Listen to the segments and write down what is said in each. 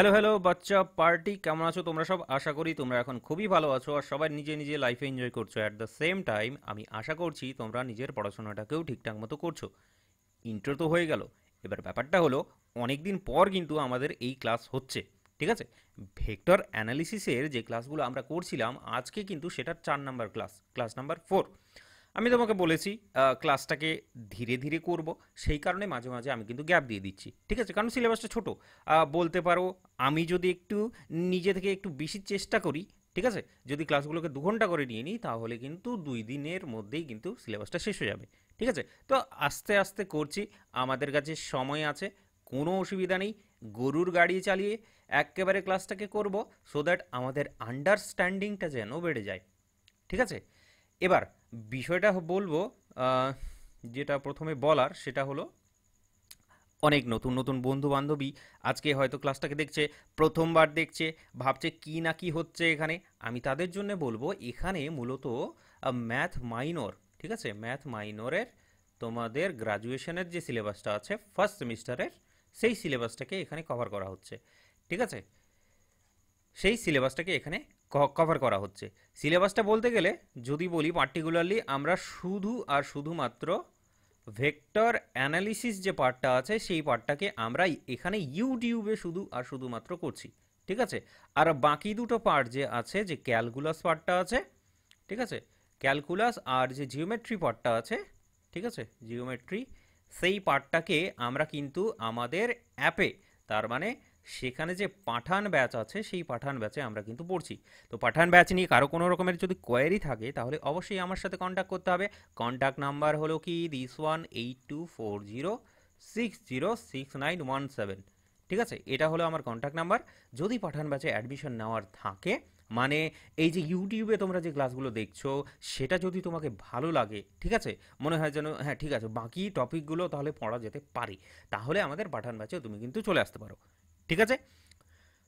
Hello hello বাচ্চা party কেমন আছো তোমরা সব আশা করি তোমরা এখন খুবই ভালো আছো আর সবাই নিজে নিজে লাইফে এনজয় করছো অ্যাট দ্য সেম টাইম আমি আশা করছি তোমরা নিজের পড়াশোনাটাকেও ঠিকঠাক মতো করছো ইন্টার তো হয়ে গেল এবার ব্যাপারটা হলো অনেক দিন পর কিন্তু আমাদের এই ক্লাস হচ্ছে ঠিক আছে ভেক্টর অ্যানালিসিসের যে ক্লাসগুলো আমরা করছিলাম আজকে কিন্তু সেটা চার number class class number four আমি তোমাকে বলেছি ক্লাসটাকে ধীরে ধীরে করব সেই কারণে মাঝে মাঝে আমি কিন্তু গ্যাপ দিয়ে দিচ্ছি ঠিক আছে কারণ সিলেবাসটা ছোট বলতে পারো আমি যদি একটু নিজে থেকে একটু বেশি চেষ্টা করি ঠিক আছে যদি ক্লাসগুলোকে দু ঘন্টা করে নিয়ে নিই তাহলে কিন্তু দুই দিনের মধ্যেই কিন্তু সিলেবাসটা শেষ হয়ে যাবে ঠিক আছে তো আস্তে আস্তে করছি আমাদের কাছে সময় আছে কোনো অসুবিধা নেই গরুর গাড়ি চালিয়ে একেবারে ক্লাসটাকে করব সো দ্যাট আমাদের আন্ডারস্ট্যান্ডিংটা যেন বেড়ে যায় ঠিক আছে এবার বিষয়টা বলবো যেটা প্রথমে বলার সেটা হলো অনেক নতুন নতুন বন্ধু বান্ধবী আজকে হয়তো ক্লাসটাকে দেখছে প্রথমবার দেখছে ভাবছে কি না কি হচ্ছে এখানে আমি তাদের জন্য বলবো এখানে মূলত ম্যাথ মাইনর ঠিক আছে ম্যাথ মাইনরের তোমাদের গ্রাজুয়েশনের যে সিলেবাসটা আছে ফার্স্ট সেমিস্টারের সেই সিলেবাসটাকে এখানে কভার করা হচ্ছে ঠিক আছে সেই সিলেবাসটাকে এখানে কভার করা হচ্ছে সিলেবাসটা বলতে গেলে যদি বলি পার্টিকুলারলি আমরা শুধু আর শুধুমাত্র ভেক্টর অ্যানালিসিস যে পার্টটা আছে সেই পার্টটাকে আমরা এখানে ইউটিউবে শুধু আর শুধুমাত্র করছি ঠিক আছে আর বাকি দুটো পার্ট যে আছে যে ক্যালকুলাস পার্টটা আছে ঠিক আছে ক্যালকুলাস আর যে জিওমেট্রি পার্টটা আছে ঠিক আছে জিওমেট্রি সেই পার্টটাকে আমরা কিন্তু আমাদের অ্যাপে তার মানে সেখানে যে পাঠান ব্যাচ আছে সেই পাঠান ব্যাচে আমরা কিন্তু পড়ছি তো পাঠান ব্যাচ নিয়ে কারো কোনো রকমের যদি কোয়ারি থাকে তাহলে অবশ্যই আমার সাথে কন্ট্যাক্ট করতে হবে কন্ট্যাক্ট নাম্বার হলো কি this one eight two four zero six zero six nine one seven ঠিক আছে এটা হলো আমার কন্ট্যাক্ট নাম্বার যদি পাঠান ব্যাচে অ্যাডমিশন নেওয়ার থাকে মানে এই যে ইউটিউবে তোমরা যে ক্লাসগুলো দেখছো সেটা যদি তোমাকে ভালো লাগে ঠিক আছে মনে হয় যেন হ্যাঁ ঠিক আছে বাকি টপিকগুলো তাহলে পড়া যেতে পারে তাহলে আমাদের পাঠান ব্যাচে তুমি কিন্তু চলে আসতে পারো ঠিক আছে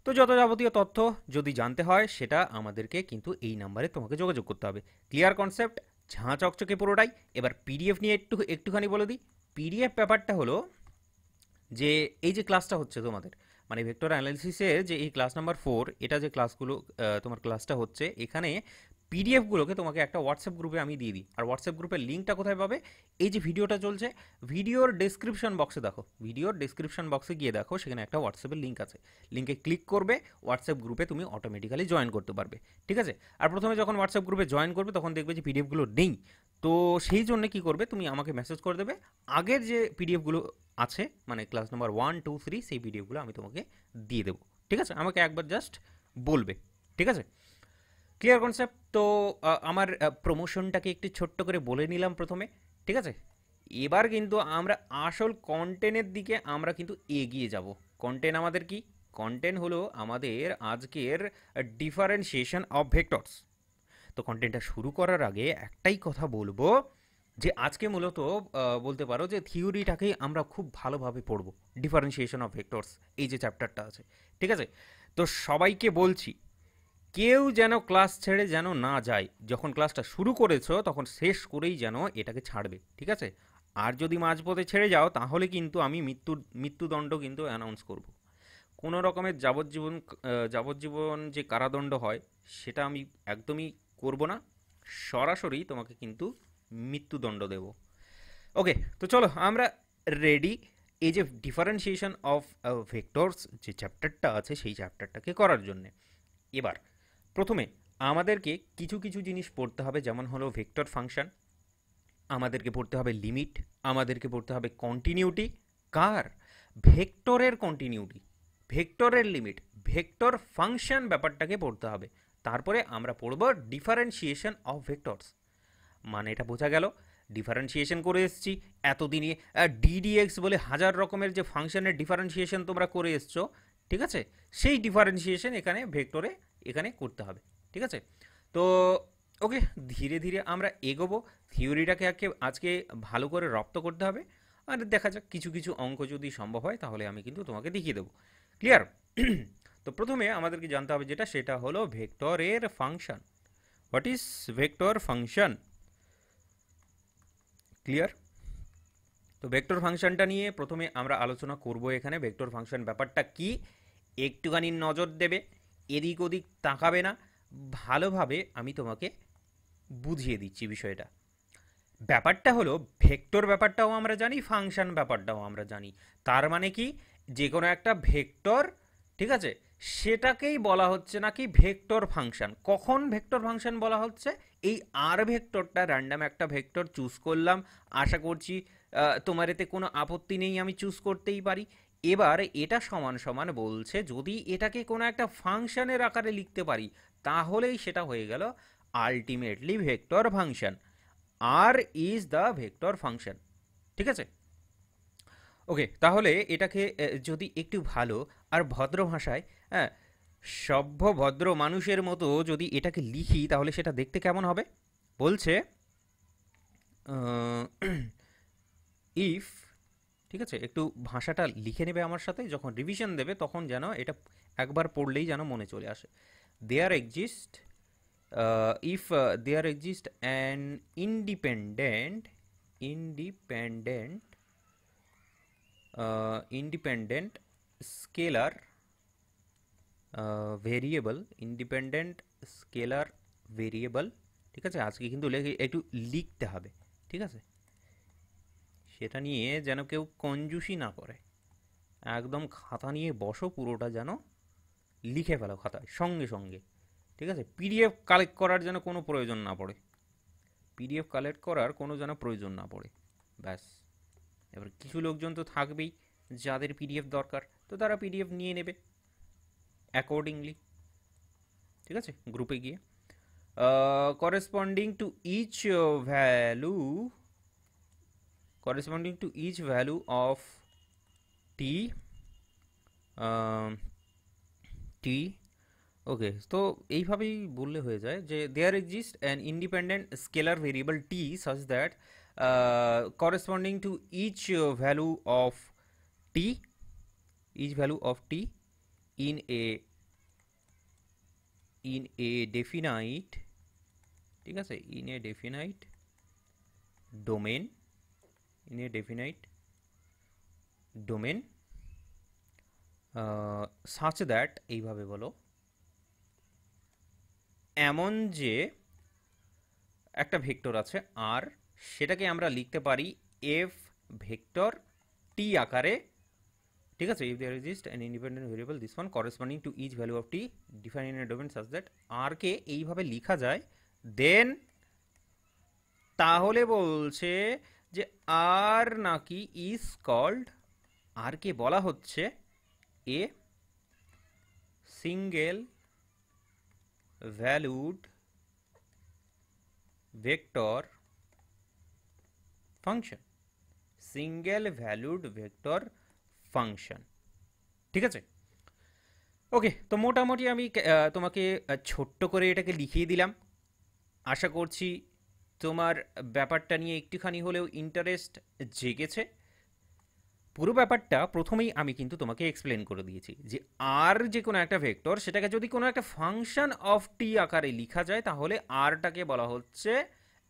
তো যত যাবতীয় তথ্য যদি জানতে হয় সেটা আমাদেরকে কিন্তু এই নাম্বারে তোমাকে যোগাযোগ করতে হবে ক্লিয়ার কনসেপ্ট ঝাঁ চকচকে পুরোটাই এবার পিডিএফ নিয়ে একটু একটুখানি বলে দিই পিডিএফ ব্যাপারটা হলো যে এই যে ক্লাসটা হচ্ছে তোমাদের মানে ভেক্টর অ্যানালিসিসের যে এই ক্লাস নাম্বার ফোর এটা যে ক্লাসগুলো তোমার ক্লাসটা হচ্ছে এখানে পিডিএফগুলোকে তোমাকে একটা হোয়াটসঅ্যাপ গ্রুপে আমি দিয়ে দিই আর হোয়াটসঅ্যাপ গ্রুপের লিঙ্কটা কোথায় পাবে এই যে ভিডিওটা চলছে ভিডিওর ডিসক্রিপশন বক্সে দেখো ভিডিওর ডিসক্রিপশন বক্সে গিয়ে দেখো সেখানে একটা হোয়াটসঅ্যাপের লিঙ্ক আছে লিঙ্কে ক্লিক করবে হোয়াটসঅ্যাপ গ্রুপে তুমি অটোমেটিক্যালি জয়েন করতে পারবে ঠিক আছে আর প্রথমে যখন হোয়াটসঅ্যাপ গ্রুপে জয়েন করবে তখন দেখবে যে পিডিএফগুলো নেই তো সেই জন্য কি করবে তুমি আমাকে মেসেজ করে দেবে আগের যে পিডিএফগুলো আছে মানে class number one two three সেই পিডিএফগুলো আমি তোমাকে দিয়ে দেবো ঠিক আছে আমাকে একবার জাস্ট বলবে ঠিক আছে ক্লিয়ার কনসেপ্ট তো আমার প্রমোশনটাকে একটু ছোট্ট করে বলে নিলাম প্রথমে ঠিক আছে এবার কিন্তু আমরা আসল কন্টেন্টের দিকে আমরা কিন্তু এগিয়ে যাব কন্টেন্ট আমাদের কি কন্টেন্ট হলো আমাদের আজকের ডিফারেন্সিয়েশন অফ ভেক্টরস তো কন্টেন্টটা শুরু করার আগে একটাই কথা বলবো যে আজকে মূলত বলতে পারো যে থিওরিটাকেই আমরা খুব ভালোভাবে পড়ব ডিফারেন্সিয়েশন অফ ভেক্টরস এই যে চ্যাপ্টারটা আছে ঠিক আছে তো সবাইকে বলছি কেউ যেন ক্লাস ছেড়ে যেন না যায় যখন ক্লাসটা শুরু করেছো তখন শেষ করেই যেন এটাকে ছাড়বে ঠিক আছে আর যদি মাঝপথে ছেড়ে যাও তাহলে কিন্তু আমি মৃত্যুর মৃত্যুদণ্ড কিন্তু অ্যানাউন্স করব। কোনো রকমের যাবজ্জীবন যাবজ্জীবন যে কারাদণ্ড হয় সেটা আমি একদমই করব না সরাসরি তোমাকে কিন্তু মৃত্যুদণ্ড দেব ওকে তো চলো আমরা রেডি এই যে ডিফারেন্সিয়েশন অফ ভেক্টরস যে চ্যাপ্টারটা আছে সেই চ্যাপ্টারটাকে করার জন্যে এবার প্রথমে আমাদেরকে কিছু কিছু জিনিস পড়তে হবে যেমন হলো ভেক্টর ফাংশন আমাদেরকে পড়তে হবে লিমিট আমাদেরকে পড়তে হবে কন্টিনিউটি কার ভেক্টরের কন্টিনিউটি ভেক্টরের লিমিট ভেক্টর ফাংশন ব্যাপারটাকে পড়তে হবে তারপরে আমরা পড়ব ডিফারেন্সিয়েশন অফ ভেক্টরস মানে এটা বোঝা গেল ডিফারেন্সিয়েশন করে এসছি এতদিনে ডিডিএক্স বলে হাজার রকমের যে ফাংশনের ডিফারেন্সিয়েশন তোমরা করে এসছো ঠিক আছে সেই ডিফারেন্সিয়েশন এখানে ভেক্টরে এখানে করতে হবে ঠিক আছে তো ওকে ধীরে ধীরে আমরা এগোবো থিওরিটাকে আজকে আজকে ভালো করে রপ্ত করতে হবে আর দেখা যাক কিছু কিছু অঙ্ক যদি সম্ভব হয় তাহলে আমি কিন্তু তোমাকে দেখিয়ে দেবো ক্লিয়ার তো প্রথমে আমাদেরকে জানতে হবে যেটা সেটা হলো ভেক্টরের function what is vector function clear তো ভেক্টর ফাংশনটা নিয়ে প্রথমে আমরা আলোচনা করব এখানে ভেক্টর ফাংশন ব্যাপারটা কি একটুখানি নজর দেবে এদিক ওদিক তাকাবে না ভালোভাবে আমি তোমাকে বুঝিয়ে দিচ্ছি বিষয়টা ব্যাপারটা হলো ভেক্টর ব্যাপারটাও আমরা জানি ফাংশন ব্যাপারটাও আমরা জানি তার মানে কি যে কোনো একটা ভেক্টর ঠিক আছে সেটাকেই বলা হচ্ছে নাকি ভেক্টর ফাংশন কখন ভেক্টর ফাংশন বলা হচ্ছে এই আর ভেক্টরটা র্যান্ডাম একটা ভেক্টর চুজ করলাম আশা করছি তোমার এতে কোনো আপত্তি নেই আমি চুজ করতেই পারি এবার এটা সমান সমান বলছে যদি এটাকে কোনো একটা ফাংশানের আকারে লিখতে পারি তাহলেই সেটা হয়ে গেল ultimately vector function R is the vector function ঠিক আছে ওকে তাহলে এটাকে যদি একটু ভালো আর ভদ্র ভাষায় হ্যাঁ সভ্য ভদ্র মানুষের মতো যদি এটাকে লিখি তাহলে সেটা দেখতে কেমন হবে বলছে ইফ ঠিক আছে একটু ভাষাটা লিখে নেবে আমার সাথে যখন রিভিশন দেবে তখন যেন এটা একবার পড়লেই যেন মনে চলে আসে there exist if there exist an independent independent independent scalar variable independent scalar variable ঠিক আছে আজকে কিন্তু একটু লিখতে হবে ঠিক আছে সেটা নিয়ে যেন কেউ কঞ্জুসি না করে একদম খাতা নিয়ে বসো পুরোটা যেন লিখে ফেলো খাতায় সঙ্গে সঙ্গে ঠিক আছে পিডিএফ কালেক্ট করার যেন কোনো প্রয়োজন না পড়ে পিডিএফ কালেক্ট করার কোনো যেন প্রয়োজন না পড়ে ব্যাস এবার কিছু লোকজন তো থাকবেই যাদের পিডিএফ দরকার তো তারা পিডিএফ নিয়ে নেবে অ্যাকর্ডিংলি ঠিক আছে গ্রুপে গিয়ে corresponding to each value corresponding to each value of t uh, t okay তো এইভাবেই বললে হয়ে যায় যে there exist an independent scalar variable T such that corresponding to each value of T each value of T in a in a definite ঠিক আছে in a definite domain in a definite domain such that এইভাবে বলো এমন যে একটা vector আছে আর সেটাকে আমরা লিখতে পারি এফ ভেক্টর টি আকারে ঠিক আছে if there exist an independent variable this one corresponding to each value of T define in domain such that আরকে এইভাবে লিখা যায় দেন তাহলে বলছে যে আর নাকি ইজ কল্ড আরকে বলা হচ্ছে a single valued vector function single valued vector function ঠিক আছে ওকে তো মোটামুটি আমি তোমাকে ছোট্ট করে এটাকে লিখিয়ে দিলাম আশা করছি তোমার ব্যাপারটা নিয়ে একটুখানি হলেও ইন্টারেস্ট জেগেছে পুরো ব্যাপারটা প্রথমেই আমি কিন্তু তোমাকে এক্সপ্লেন করে দিয়েছি যে আর যে কোনো একটা ভেক্টর সেটাকে যদি কোনো একটা ফাংশন অফ টি আকারে লিখা যায় তাহলে আরটাকে বলা হচ্ছে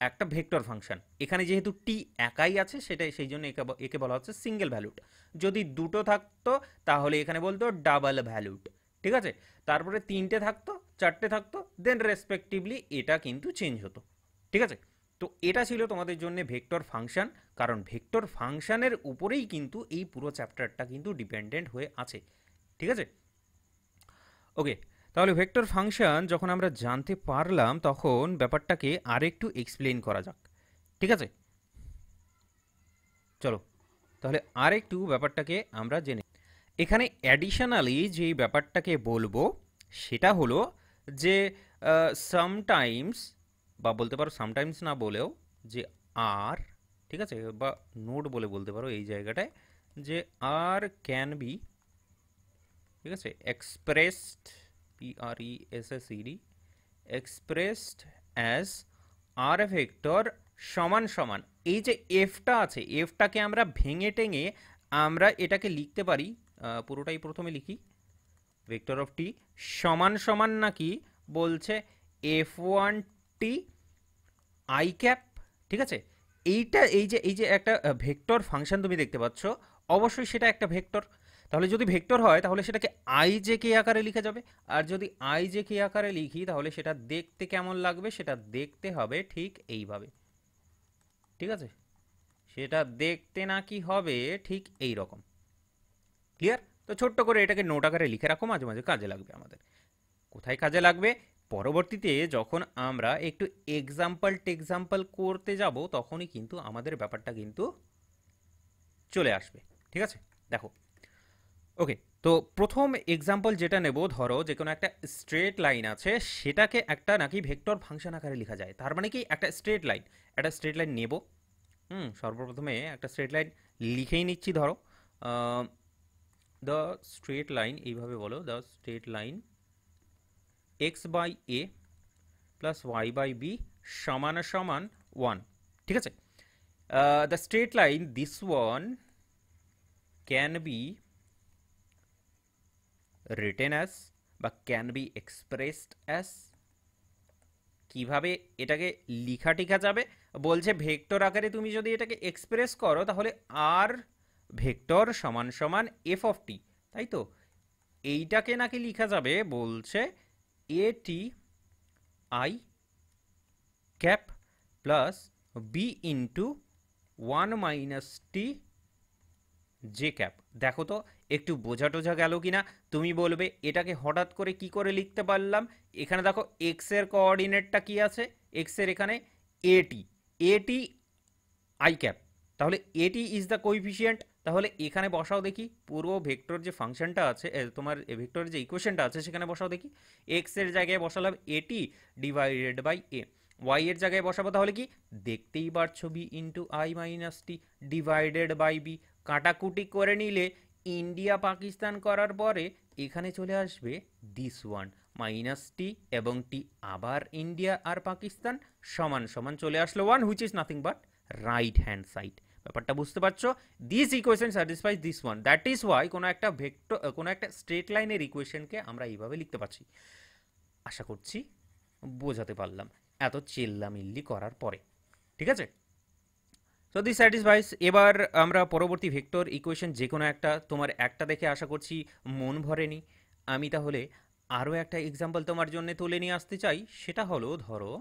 একটা ভেক্টর ফাংশন এখানে যেহেতু টি একাই আছে সেটাই সেই জন্য একে একে বলা হচ্ছে সিঙ্গেল ভ্যালুট যদি দুটো থাকতো তাহলে এখানে বলতো ডাবল ভ্যালুট ঠিক আছে তারপরে তিনটে থাকতো চারটে থাকতো দেন রেসপেক্টিভলি এটা কিন্তু চেঞ্জ হতো ঠিক আছে তো এটা ছিল তোমাদের জন্য ভেক্টর ফাংশান কারণ ভেক্টর ফাংশানের উপরেই কিন্তু এই পুরো চ্যাপ্টারটা কিন্তু ডিপেন্ডেন্ট হয়ে আছে ঠিক আছে ওকে তাহলে ভেক্টর ফাংশান যখন আমরা জানতে পারলাম তখন ব্যাপারটাকে আরেকটু এক্সপ্লেন করা যাক ঠিক আছে চলো তাহলে আরেকটু ব্যাপারটাকে আমরা জেনে এখানে অ্যাডিশনালি যে ব্যাপারটাকে বলবো সেটা হলো যে সামটাইমস বা বলতে পারো সামটাইমস না বলেও যে আর ঠিক আছে বা নোট বলে বলতে পারো এই জায়গাটায় যে আর ক্যান বি ঠিক আছে expressed P R E S S ED expressed as R vector সমান সমান এই যে এফটা আছে এফটাকে আমরা ভেঙে টেঙে আমরা এটাকে লিখতে পারি পুরোটাই প্রথমে লিখি ভেক্টর অফ টি সমান সমান নাকি বলছে F one T I cap ঠিক আছে এইটা এই যে এই যে একটা ভেক্টর ফাংশন তুমি দেখতে পাচ্ছ অবশ্যই সেটা একটা ভেক্টর তাহলে যদি ভেক্টর হয় তাহলে সেটাকে আই জে কে আকারে লিখা যাবে আর যদি আই জে কে আকারে লিখি তাহলে সেটা দেখতে কেমন লাগবে সেটা দেখতে হবে ঠিক এইভাবে ঠিক আছে সেটা দেখতে নাকি হবে ঠিক এই রকম ক্লিয়ার তো ছোট্ট করে এটাকে নোট আকারে লিখে রাখো মাঝে মাঝে কাজে লাগবে আমাদের কোথায় কাজে লাগবে পরবর্তীতে যখন আমরা একটু এক্সাম্পল টেক্সাম্পল করতে যাব তখনই কিন্তু আমাদের ব্যাপারটা কিন্তু চলে আসবে ঠিক আছে দেখো ওকে তো প্রথম এক্সাম্পল যেটা নেব ধরো যে কোনো একটা স্ট্রেট লাইন আছে সেটাকে একটা নাকি ভেক্টর ফাংশন আকারে লেখা যায় তার মানে কি একটা স্ট্রেট লাইন একটা স্ট্রেট লাইন নেব হুম সর্বপ্রথমে একটা স্ট্রেট লাইন লিখেই নিচ্ছি ধরো দ্য স্ট্রেট লাইন এইভাবে বলো the straight line X by A plus Y by B সমান সমান ওয়ান ঠিক আছে the straight line this one can be written as বা ক্যান বি এক্সপ্রেসড অ্যাস কীভাবে এটাকে লিখা টিখা যাবে বলছে ভেক্টর আকারে তুমি যদি এটাকে এক্সপ্রেস করো তাহলে আর ভেক্টর সমান সমান এফ অফ টি তাই তো এইটাকে নাকি লিখা যাবে বলছে এটি I cap plus B into one minus T J cap দেখো তো একটু বোঝা টোঝা গেল কি না তুমি বলবে এটাকে হঠাৎ করে কি করে লিখতে পারলাম এখানে দেখো এক্সের কোঅর্ডিনেটটা কি আছে এক্সের এখানে এটি এটি আই ক্যাপ তাহলে এটি ইজ দ্য কোইফিসিয়েন্ট তাহলে এখানে বসাও দেখি পুরো ভেক্টর যে ফাংশনটা আছে তোমার ভেক্টর যে ইকুয়েশনটা আছে সেখানে বসাও দেখি এক্সের জায়গায় বসালাম এটি ডিভাইডেড বাই এ ওয়াই এর জায়গায় বসাবো তাহলে কি দেখতেই পারছো B into I minus T divided by B কাটাকুটি করে নিলে ইন্ডিয়া পাকিস্তান করার পরে এখানে চলে আসবে দিস ওয়ান মাইনাস টি এবং টি আবার ইন্ডিয়া আর পাকিস্তান সমান সমান চলে আসলো one which is nothing but right hand side ব্যাপারটা বুঝতে পারছো this equation satisfies this one that is Y কোনো একটা ভেক্টর কোনো একটা স্ট্রেট লাইনের ইকুয়েশনকে আমরা এইভাবে লিখতে পারছি আশা করছি বোঝাতে পারলাম এত চেল্লামিল্লি করার পরে ঠিক আছে সো দিস স্যাটিসফাইস এবার আমরা পরবর্তী ভেক্টর ইকুয়েশন যে কোনো একটা তোমার একটা দেখে আশা করছি মন ভরেনি আমি তাহলে আরও একটা এক্সাম্পল তোমার জন্য তুলে নিয়ে আসতে চাই সেটা হলো ধরো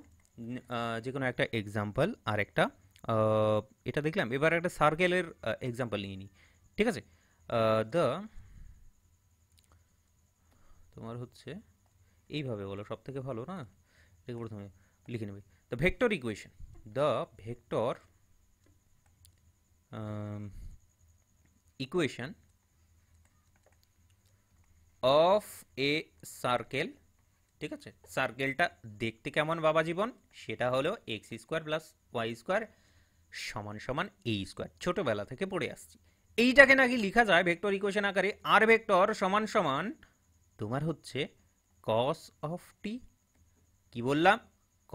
যে কোনো একটা এক্সাম্পল আর একটা এটা দেখলাম এবার একটা সার্কেলের এক্সাম্পল নিয়ে নিই ঠিক আছে দ্য তোমার হচ্ছে এইভাবে বলো সব থেকে ভালো না এটাকে প্রথমে লিখে নেবে the vector equation the vector equation of a circle ঠিক আছে সার্কেলটা দেখতে কেমন বাবা জীবন সেটা হলো X square plus Y square সমান সমান এই স্কোয়ার ছোটোবেলা থেকে পড়ে আসছি এইটাকে নাকি লিখা যায় ভেক্টর ইকুয়েশন আকারে আর ভেক্টর সমান সমান তোমার হচ্ছে কস অফ টি কী বললাম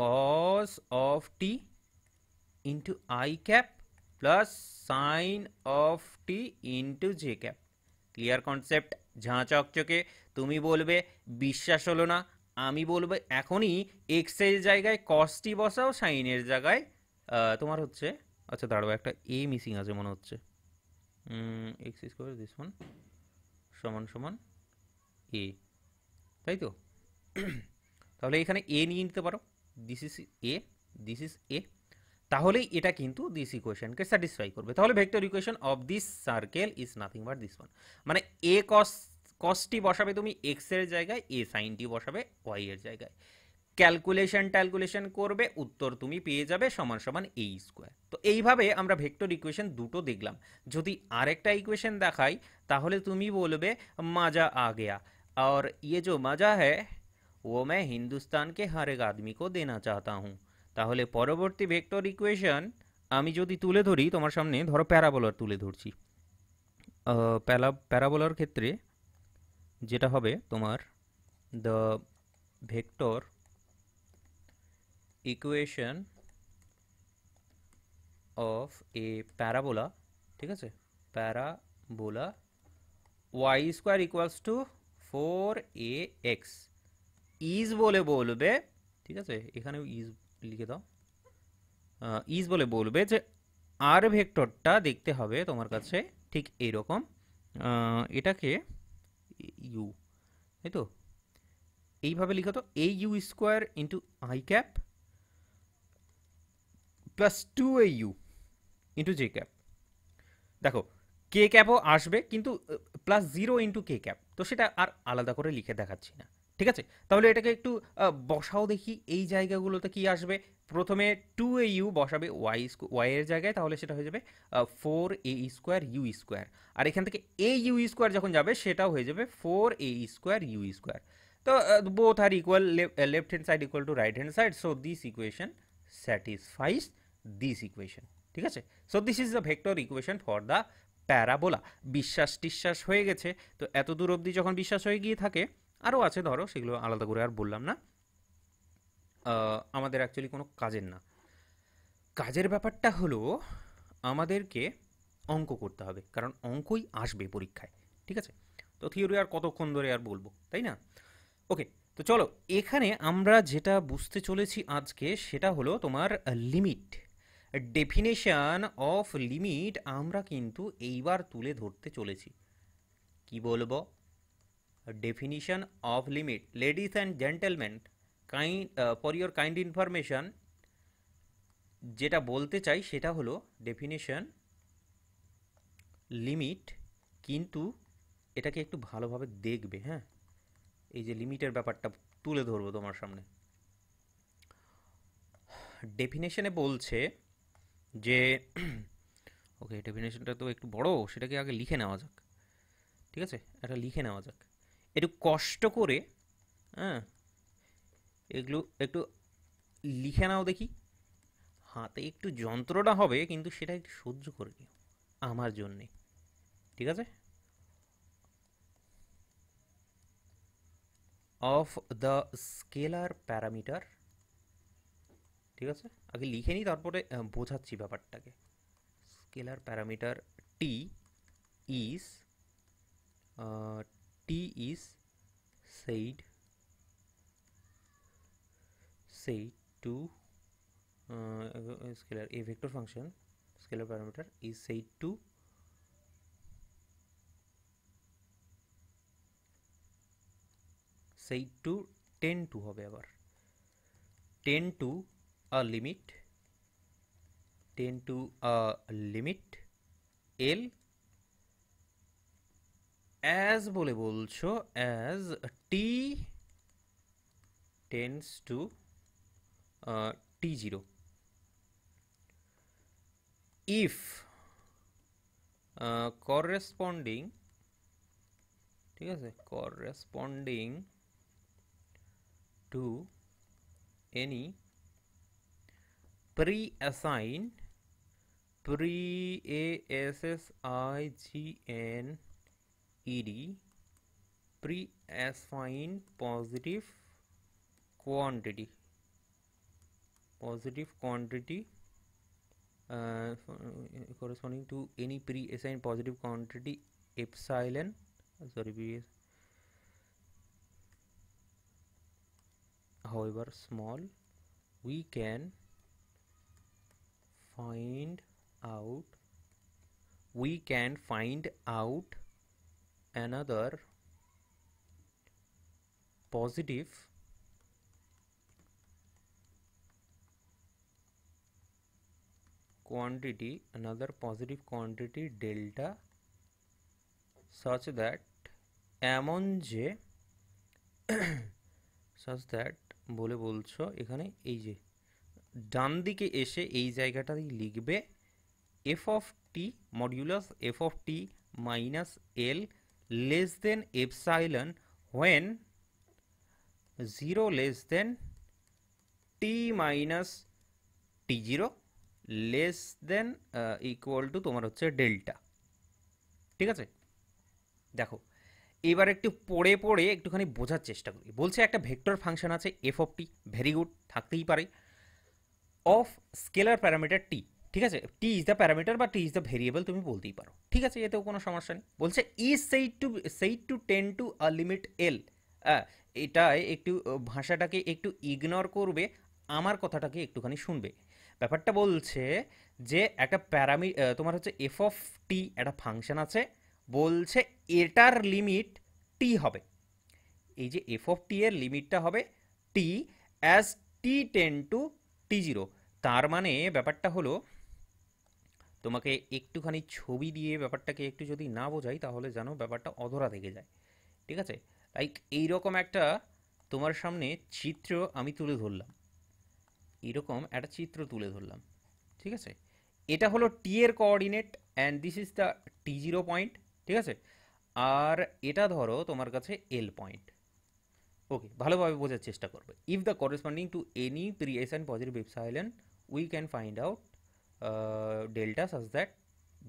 cos of T into I cap plus sine of T into J cap clear concept ঝাঁ চকচকে তুমি বলবে বিশ্বাস হলো না আমি বলবো এখনই এক্সের জায়গায় কসটি বসাও সাইনের জায়গায় তোমার হচ্ছে আচ্ছা দাঁড়াবো একটা এ মিসিং আছে মনে হচ্ছে এক্স স্কোয়ার দিস ওয়ান সমান সমান এ তাই তো তাহলে এখানে এ নিয়ে নিতে পারো this is A this is এ তাহলেই এটা কিন্তু দিস ইকুয়েশনকে স্যাটিসফাই করবে তাহলে vector equation of this circle is nothing but this one মানে এ কস কসটি বসাবে তুমি এক্সের জায়গায় এ সাইনটি বসাবে ওয়াই এর জায়গায় ক্যালকুলেশন ট্যালকুলেশন করবে উত্তর তুমি পেয়ে যাবে সমান সমান এই স্কোয়ার তো এইভাবে আমরা ভেক্টর ইকুয়েশন দুটো দেখলাম যদি আরেকটা ইকুয়েশন দেখাই তাহলে তুমি বলবে মাজা আ গেয়া আর ইয়ে যে মাজা হ্যাঁ ও মে হিন্দুস্তানকে হারেক এক আদমিকে দেনা চাহতা হুম তাহলে পরবর্তী ভেক্টর ইকুয়েশন আমি যদি তুলে ধরি তোমার সামনে ধরো প্যারাবোলার তুলে ধরছি প্যালা প্যারাবোলার ক্ষেত্রে যেটা হবে তোমার the vector equation of a parabola ঠিক আছে parabola Y square equals to four A X is বলে বলবে ঠিক আছে এখানে ইজ লিখে দাও ইজ বলে বলবে যে আর ভেক্টরটা দেখতে হবে তোমার কাছে ঠিক রকম এটাকে ইউ তাই তো এইভাবে লিখো তো এই U square into cap cap plus two A U into J cap দেখো কে ক্যাপও আসবে কিন্তু plus zero into K cap তো সেটা আর আলাদা করে লিখে দেখাচ্ছি না ঠিক আছে তাহলে এটাকে একটু বসাও দেখি এই জায়গাগুলোতে কি আসবে প্রথমে টু এ ইউ বসাবে ওয়াই ওয়াইয়ের জায়গায় তাহলে সেটা হয়ে যাবে four A square U square আর এখান থেকে এ ইউ স্কোয়ার যখন যাবে সেটাও হয়ে যাবে four A square U square তো both are equal left hand side equal to right hand side so this equation satisfies this equation ঠিক আছে so this is the vector equation for the parabola বিশ্বাস টিশ্বাস হয়ে গেছে তো এত দূর অবধি যখন বিশ্বাস হয়ে গিয়ে থাকে আরও আছে ধরো সেগুলো আলাদা করে আর বললাম না আমাদের অ্যাকচুয়ালি কোনো কাজের না কাজের ব্যাপারটা হলো আমাদেরকে অঙ্ক করতে হবে কারণ অঙ্কই আসবে পরীক্ষায় ঠিক আছে তো থিওরি আর কতক্ষণ ধরে আর বলবো তাই না ওকে তো চলো এখানে আমরা যেটা বুঝতে চলেছি আজকে সেটা হলো তোমার লিমিট ডেফিনেশান অফ লিমিট আমরা কিন্তু এইবার তুলে ধরতে চলেছি কি বলবো definition of limit ladies and gentleman kind for your kind information যেটা বলতে চাই সেটা হলো ডেফিনেশন লিমিট কিন্তু এটাকে একটু ভালোভাবে দেখবে হ্যাঁ এই যে লিমিটের ব্যাপারটা তুলে ধরবো তোমার সামনে ডেফিনেশনে বলছে যে ওকে ডেফিনেশনটা তো একটু বড় সেটাকে আগে লিখে নেওয়া যাক ঠিক আছে এটা লিখে নেওয়া যাক একটু কষ্ট করে হ্যাঁ এগুলো একটু লিখে নাও দেখি হাতে একটু যন্ত্রণা হবে কিন্তু সেটা একটু সহ্য করে নিও আমার জন্যে ঠিক আছে অফ দ্য স্কেলার প্যারামিটার ঠিক আছে আগে লিখে নিই তারপরে বোঝাচ্ছি ব্যাপারটাকে scalar parameter T is T is said said to scalar a vector function scalar parameter is said to said to 10 to হবে আবার 10 to a limit tend to a limit L as বলে bolcho as t tends to uh, t0 if uh, corresponding ঠিক আছে corresponding to any pre-assign pre a s s i g n e d pre-assign positive quantity positive quantity uh, corresponding to any pre-assigned positive quantity epsilon sorry however small we can find out we can find out another positive quantity another positive quantity delta such that এমন j such that বলে বলছো এখানে এই যে ডান দিকে এসে এই জায়গাটাই লিখবে F of T modulus F of T minus L less than epsilon when zero less than T minus T zero less than equal to তোমার হচ্ছে ডেল্টা ঠিক আছে দেখো এবার একটু পড়ে পড়ে একটুখানি বোঝার চেষ্টা করি বলছে একটা ভেক্টর ফাংশন আছে F of T very good থাকতেই পারে অফ স্কেলার প্যারামিটার টি ঠিক আছে টি ইজ দ্য প্যারামিটার বা টি ইজ দ্য ভেরিয়েবল তুমি বলতেই পারো ঠিক আছে এতেও কোনো সমস্যা নেই বলছে ই said to said to tend to a limit L এটায় একটু ভাষাটাকে একটু ইগনোর করবে আমার কথাটাকে একটুখানি শুনবে ব্যাপারটা বলছে যে একটা প্যারামি তোমার হচ্ছে এফ অফ টি একটা ফাংশন আছে বলছে এটার লিমিট টি হবে এই যে এফ অফ টি এর লিমিটটা হবে T as T tend to T zero তার মানে ব্যাপারটা হলো তোমাকে একটুখানি ছবি দিয়ে ব্যাপারটাকে একটু যদি না বোঝাই তাহলে যেন ব্যাপারটা অধরা থেকে যায় ঠিক আছে লাইক এইরকম একটা তোমার সামনে চিত্র আমি তুলে ধরলাম এরকম একটা চিত্র তুলে ধরলাম ঠিক আছে এটা হলো টি এর coordinate and this is the T zero point ঠিক আছে আর এটা ধরো তোমার কাছে এল পয়েন্ট ওকে ভালোভাবে বোঝার চেষ্টা করবে if the corresponding to any S and positive epsilon we can find out delta such that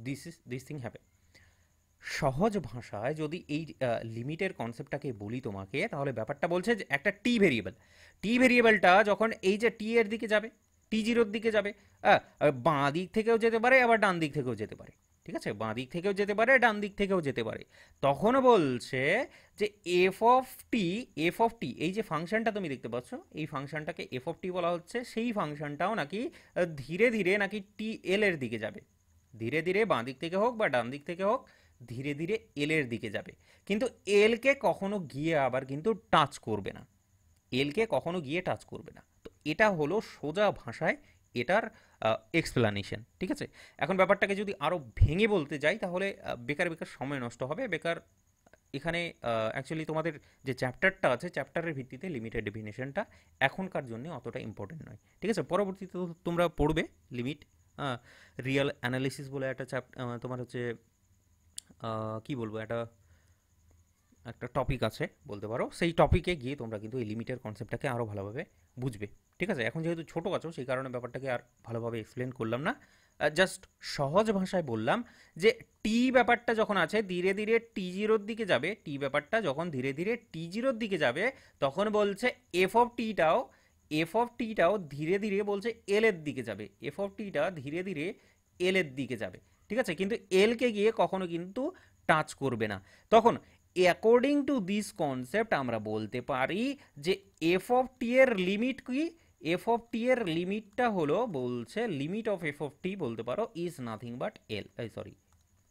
this is this thing happen সহজ ভাষায় যদি এই uh, লিমিটের কনসেপ্টটাকে বলি তোমাকে তাহলে ব্যাপারটা বলছে যে একটা টি ভেরিয়েবল টি ভেরিয়েবলটা যখন এই যে টি এর দিকে যাবে টি জিরোর দিকে যাবে বাঁ দিক থেকেও যেতে পারে আবার ডান দিক থেকেও যেতে পারে ঠিক আছে বাঁ দিক থেকেও যেতে পারে ডান দিক থেকেও যেতে পারে তখন বলছে যে F of T F of T এই যে ফাংশনটা তুমি দেখতে পাচ্ছ এই ফাংশনটাকে এফ অফ টি বলা হচ্ছে সেই ফাংশনটাও নাকি ধীরে ধীরে নাকি টি এল এর দিকে যাবে ধীরে ধীরে বাঁ দিক থেকে হোক বা ডান দিক থেকে হোক ধীরে ধীরে এল এর দিকে যাবে কিন্তু এলকে কখনো গিয়ে আবার কিন্তু টাচ করবে না এলকে কখনো গিয়ে টাচ করবে না তো এটা হলো সোজা ভাষায় এটার এক্সপ্লানেশন ঠিক আছে এখন ব্যাপারটাকে যদি আরও ভেঙে বলতে যাই তাহলে বেকার বেকার সময় নষ্ট হবে বেকার এখানে অ্যাকচুয়ালি তোমাদের যে চ্যাপ্টারটা আছে চ্যাপ্টারের ভিত্তিতে লিমিটেড ডেফিনেশনটা এখনকার জন্য অতটা ইম্পর্টেন্ট নয় ঠিক আছে পরবর্তীতে তোমরা পড়বে লিমিট রিয়াল অ্যানালিসিস বলে একটা চ্যাপ্টার তোমার হচ্ছে কি বলবো একটা একটা টপিক আছে বলতে পারো সেই টপিকে গিয়ে তোমরা কিন্তু এই লিমিটের কনসেপ্টটাকে আরও ভালোভাবে বুঝবে ঠিক আছে এখন যেহেতু ছোটো আছো সেই কারণে ব্যাপারটাকে আর ভালোভাবে এক্সপ্লেন করলাম না জাস্ট সহজ ভাষায় বললাম যে টি ব্যাপারটা যখন আছে ধীরে ধীরে টি জিরোর দিকে যাবে টি ব্যাপারটা যখন ধীরে ধীরে টি জিরোর দিকে যাবে তখন বলছে এফ অফ টিটাও এফ অফ টিটাও ধীরে ধীরে বলছে এল এর দিকে যাবে এফ অফ টিটা ধীরে ধীরে এল এর দিকে যাবে ঠিক আছে কিন্তু এলকে গিয়ে কখনো কিন্তু টাচ করবে না তখন অ্যাকর্ডিং টু দিস কনসেপ্ট আমরা বলতে পারি যে এফ অফ টি এর লিমিট কি এফ অফ টি এর লিমিটটা হলো বলছে লিমিট অফ এফ অফ টি বলতে পারো is nothing but L sorry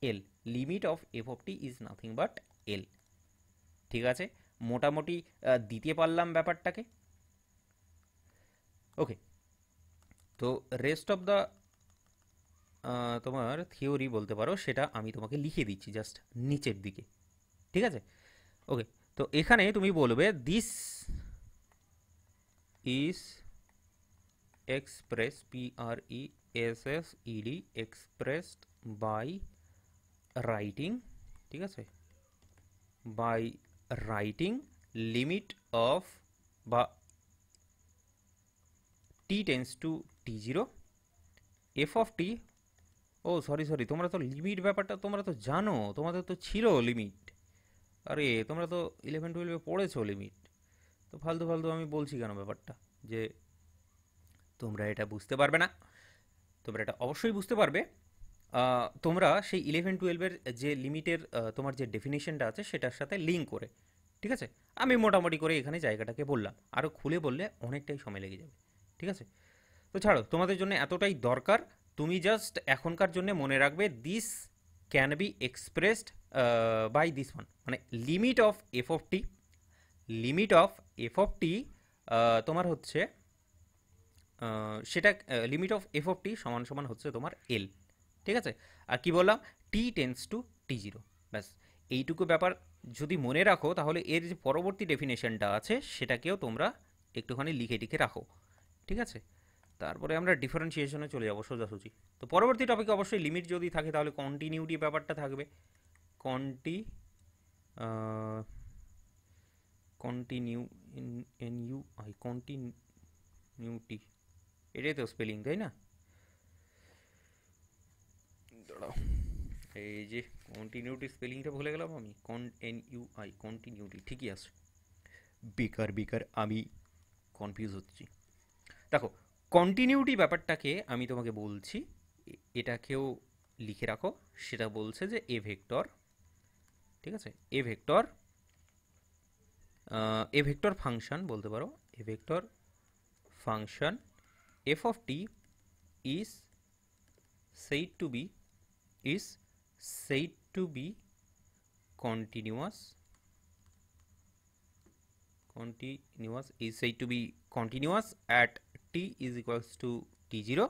L limit of F of T is nothing but L ঠিক আছে মোটামুটি দিতে পারলাম ব্যাপারটাকে ওকে তো রেস্ট অফ দ্য তোমার থিওরি বলতে পারো সেটা আমি তোমাকে লিখে দিচ্ছি জাস্ট নিচের দিকে ঠিক আছে ওকে তো এখানে তুমি বলবে this is express P R E S S ED expressed by writing ঠিক আছে বাই রাইটিং লিমিট অফ বা t tends to T zero f of t oh sorry sorry তোমরা তো লিমিট ব্যাপারটা তোমরা তো জানো তোমাদের তো ছিল লিমিট আরে তোমরা তো ইলেভেন টুয়েলভে পড়েছো লিমিট তো ফালতু ফালতু আমি বলছি কেন ব্যাপারটা যে তোমরা এটা বুঝতে পারবে না তোমরা এটা অবশ্যই বুঝতে পারবে তোমরা সেই ইলেভেন টুয়েলভের যে লিমিটের তোমার যে ডেফিনেশনটা আছে সেটার সাথে লিঙ্ক করে ঠিক আছে আমি মোটামুটি করে এখানে জায়গাটাকে বললাম আরও খুলে বললে অনেকটাই সময় লেগে যাবে ঠিক আছে তো ছাড়ো তোমাদের জন্য এতটাই দরকার তুমি জাস্ট এখনকার জন্য মনে রাখবে this can be expressed by this one মানে limit of F of t limit of F of t তোমার হচ্ছে uh, সেটা limit of F of t সমান সমান হচ্ছে তোমার এল ঠিক আছে আর কি বললাম t tends to T zero ব্যাস এইটুকু ব্যাপার যদি মনে রাখো তাহলে এর যে পরবর্তী ডেফিনেশনটা আছে সেটাকেও তোমরা একটুখানি লিখে টিখে রাখো ঠিক আছে তারপরে আমরা ডিফারেন্সিয়েশনে চলে যাবো সোজাসুজি তো পরবর্তী টপিকে অবশ্যই লিমিট যদি থাকে তাহলে কন্টিনিউটি ব্যাপারটা থাকবে কন্টি continue N U I continuity এটাই তো স্পেলিং তাই না দাঁড়াও এই যে কন্টিনিউটি স্পেলিংটা ভুলে গেলাম আমি কন এন ইউ আই কন্টিনিউটি ঠিকই আছে বেকার বেকার আমি কনফিউজ হচ্ছি দেখো কন্টিনিউটি ব্যাপারটাকে আমি তোমাকে বলছি এটাকেও লিখে রাখো সেটা বলছে যে এ ভেক্টর ঠিক আছে A vector A vector function বলতে পারো A vector function f of T is said to be is said to be continuous continuous is said to be continuous at T is is to T zero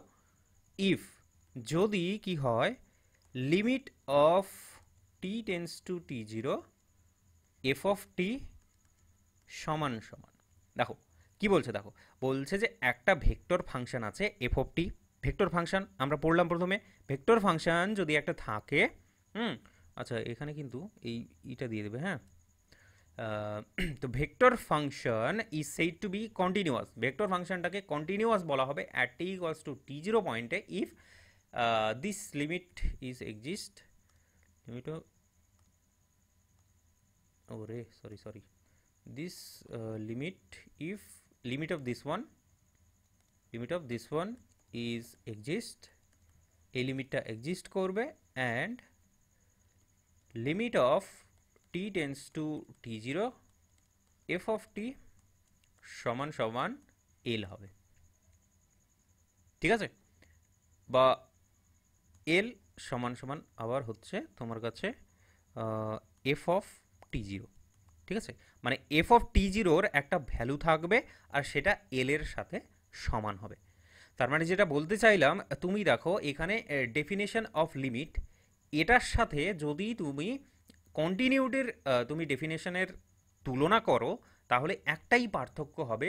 if যদি কি হয় limit of t tends to T zero f of t সমান সমান দেখো কি বলছে দেখো বলছে যে একটা ভেক্টর ফাংশন আছে F of t vector function আমরা পড়লাম প্রথমে ভেক্টর ফাংশন যদি একটা থাকে হুম আচ্ছা এখানে কিন্তু এই ইটা দিয়ে দেবে হ্যাঁ তো vector function is said to be continuous vector ফাংশনটাকে কন্টিনিউয়াস বলা হবে at t equals to T zero পয়েন্টে if this limit is exist limit of oh ray sorry sorry this uh, limit if limit of this one limit of this one is exist এই লিমিটটা exist করবে and limit of t tends to T zero f of t সমান সমান এল হবে ঠিক আছে বা এল সমান সমান আবার হচ্ছে তোমার কাছে এফ অফ টি জিরো ঠিক আছে মানে এফ অফ টি জিরোর একটা ভ্যালু থাকবে আর সেটা এল এর সাথে সমান হবে তার মানে যেটা বলতে চাইলাম তুমি দেখো এখানে ডেফিনেশন অফ লিমিট এটার সাথে যদি তুমি কন্টিনিউটির তুমি ডেফিনেশনের তুলনা করো তাহলে একটাই পার্থক্য হবে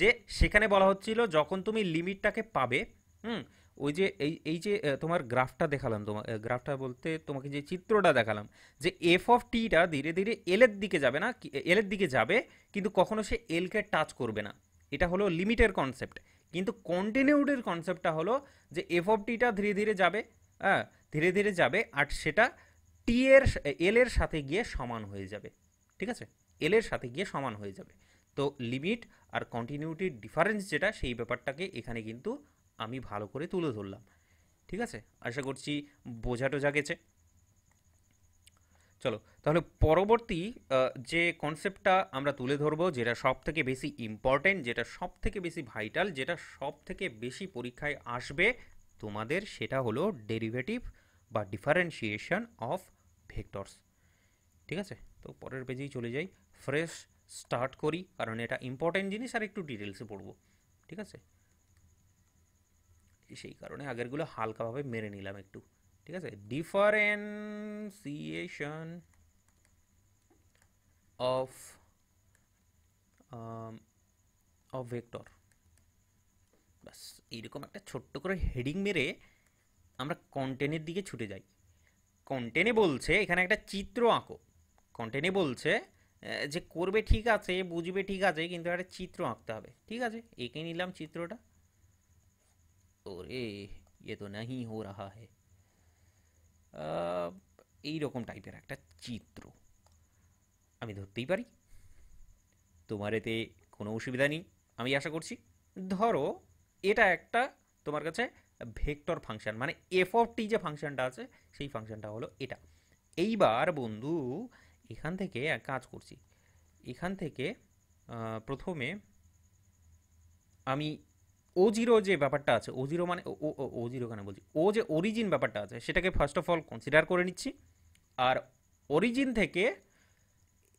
যে সেখানে বলা হচ্ছিল যখন তুমি লিমিটটাকে পাবে হুম ওই যে এই এই যে তোমার গ্রাফটা দেখালাম তোমার গ্রাফটা বলতে তোমাকে যে চিত্রটা দেখালাম যে এফ অফ টিটা ধীরে ধীরে এলের দিকে যাবে না এলের দিকে যাবে কিন্তু কখনো সে এলকে টাচ করবে না এটা হলো লিমিটের কনসেপ্ট কিন্তু কন্টিনিউডের কনসেপ্টটা হলো যে এফ অফ টিটা ধীরে ধীরে যাবে হ্যাঁ ধীরে ধীরে যাবে আর সেটা টি এর এল এর সাথে গিয়ে সমান হয়ে যাবে ঠিক আছে এল এর সাথে গিয়ে সমান হয়ে যাবে তো লিমিট আর কন্টিনিউটির ডিফারেন্স যেটা সেই ব্যাপারটাকে এখানে কিন্তু আমি ভালো করে তুলে ধরলাম ঠিক আছে আশা করছি বোঝাটো টোঝা গেছে চলো তাহলে পরবর্তী যে কনসেপ্টটা আমরা তুলে ধরবো যেটা সব থেকে বেশি ইম্পর্টেন্ট যেটা সব থেকে বেশি ভাইটাল যেটা সব থেকে বেশি পরীক্ষায় আসবে তোমাদের সেটা হলো ডেরিভেটিভ বা ডিফারেন্সিয়েশন অফ ভেক্টরস ঠিক আছে তো পরের পেজেই চলে যাই ফ্রেশ স্টার্ট করি কারণ এটা ইম্পর্টেন্ট জিনিস আর একটু ডিটেলসে পড়বো ঠিক আছে সেই কারণে আগেরগুলো হালকাভাবে মেরে নিলাম একটু ঠিক আছে ডিফারেন্সিয়েশন অফ অফ ভেক্টর ব্যাস এইরকম একটা ছোট্ট করে হেডিং মেরে আমরা কন্টেনের দিকে ছুটে যাই কন্টেনে বলছে এখানে একটা চিত্র আঁকো কন্টেনে বলছে যে করবে ঠিক আছে বুঝবে ঠিক আছে কিন্তু একটা চিত্র আঁকতে হবে ঠিক আছে এঁকে নিলাম চিত্রটা और এ তো নাহি হো রাহা হ্যায় এই রকম টাইপের একটা চিত্র আমি ধরতেই পারি তোমার এতে কোনো অসুবিধা নেই আমি আশা করছি ধরো এটা একটা তোমার কাছে ভেক্টর ফাংশন মানে এফ অফ টি যে ফাংশনটা আছে সেই ফাংশনটা হলো এটা এইবার বন্ধু এখান থেকে এক কাজ করছি এখান থেকে প্রথমে আমি ও জিরো যে ব্যাপারটা আছে ও জিরো মানে ও ও কেন বলছি ও যে অরিজিন ব্যাপারটা আছে সেটাকে ফার্স্ট অফ অল কনসিডার করে নিচ্ছি আর অরিজিন থেকে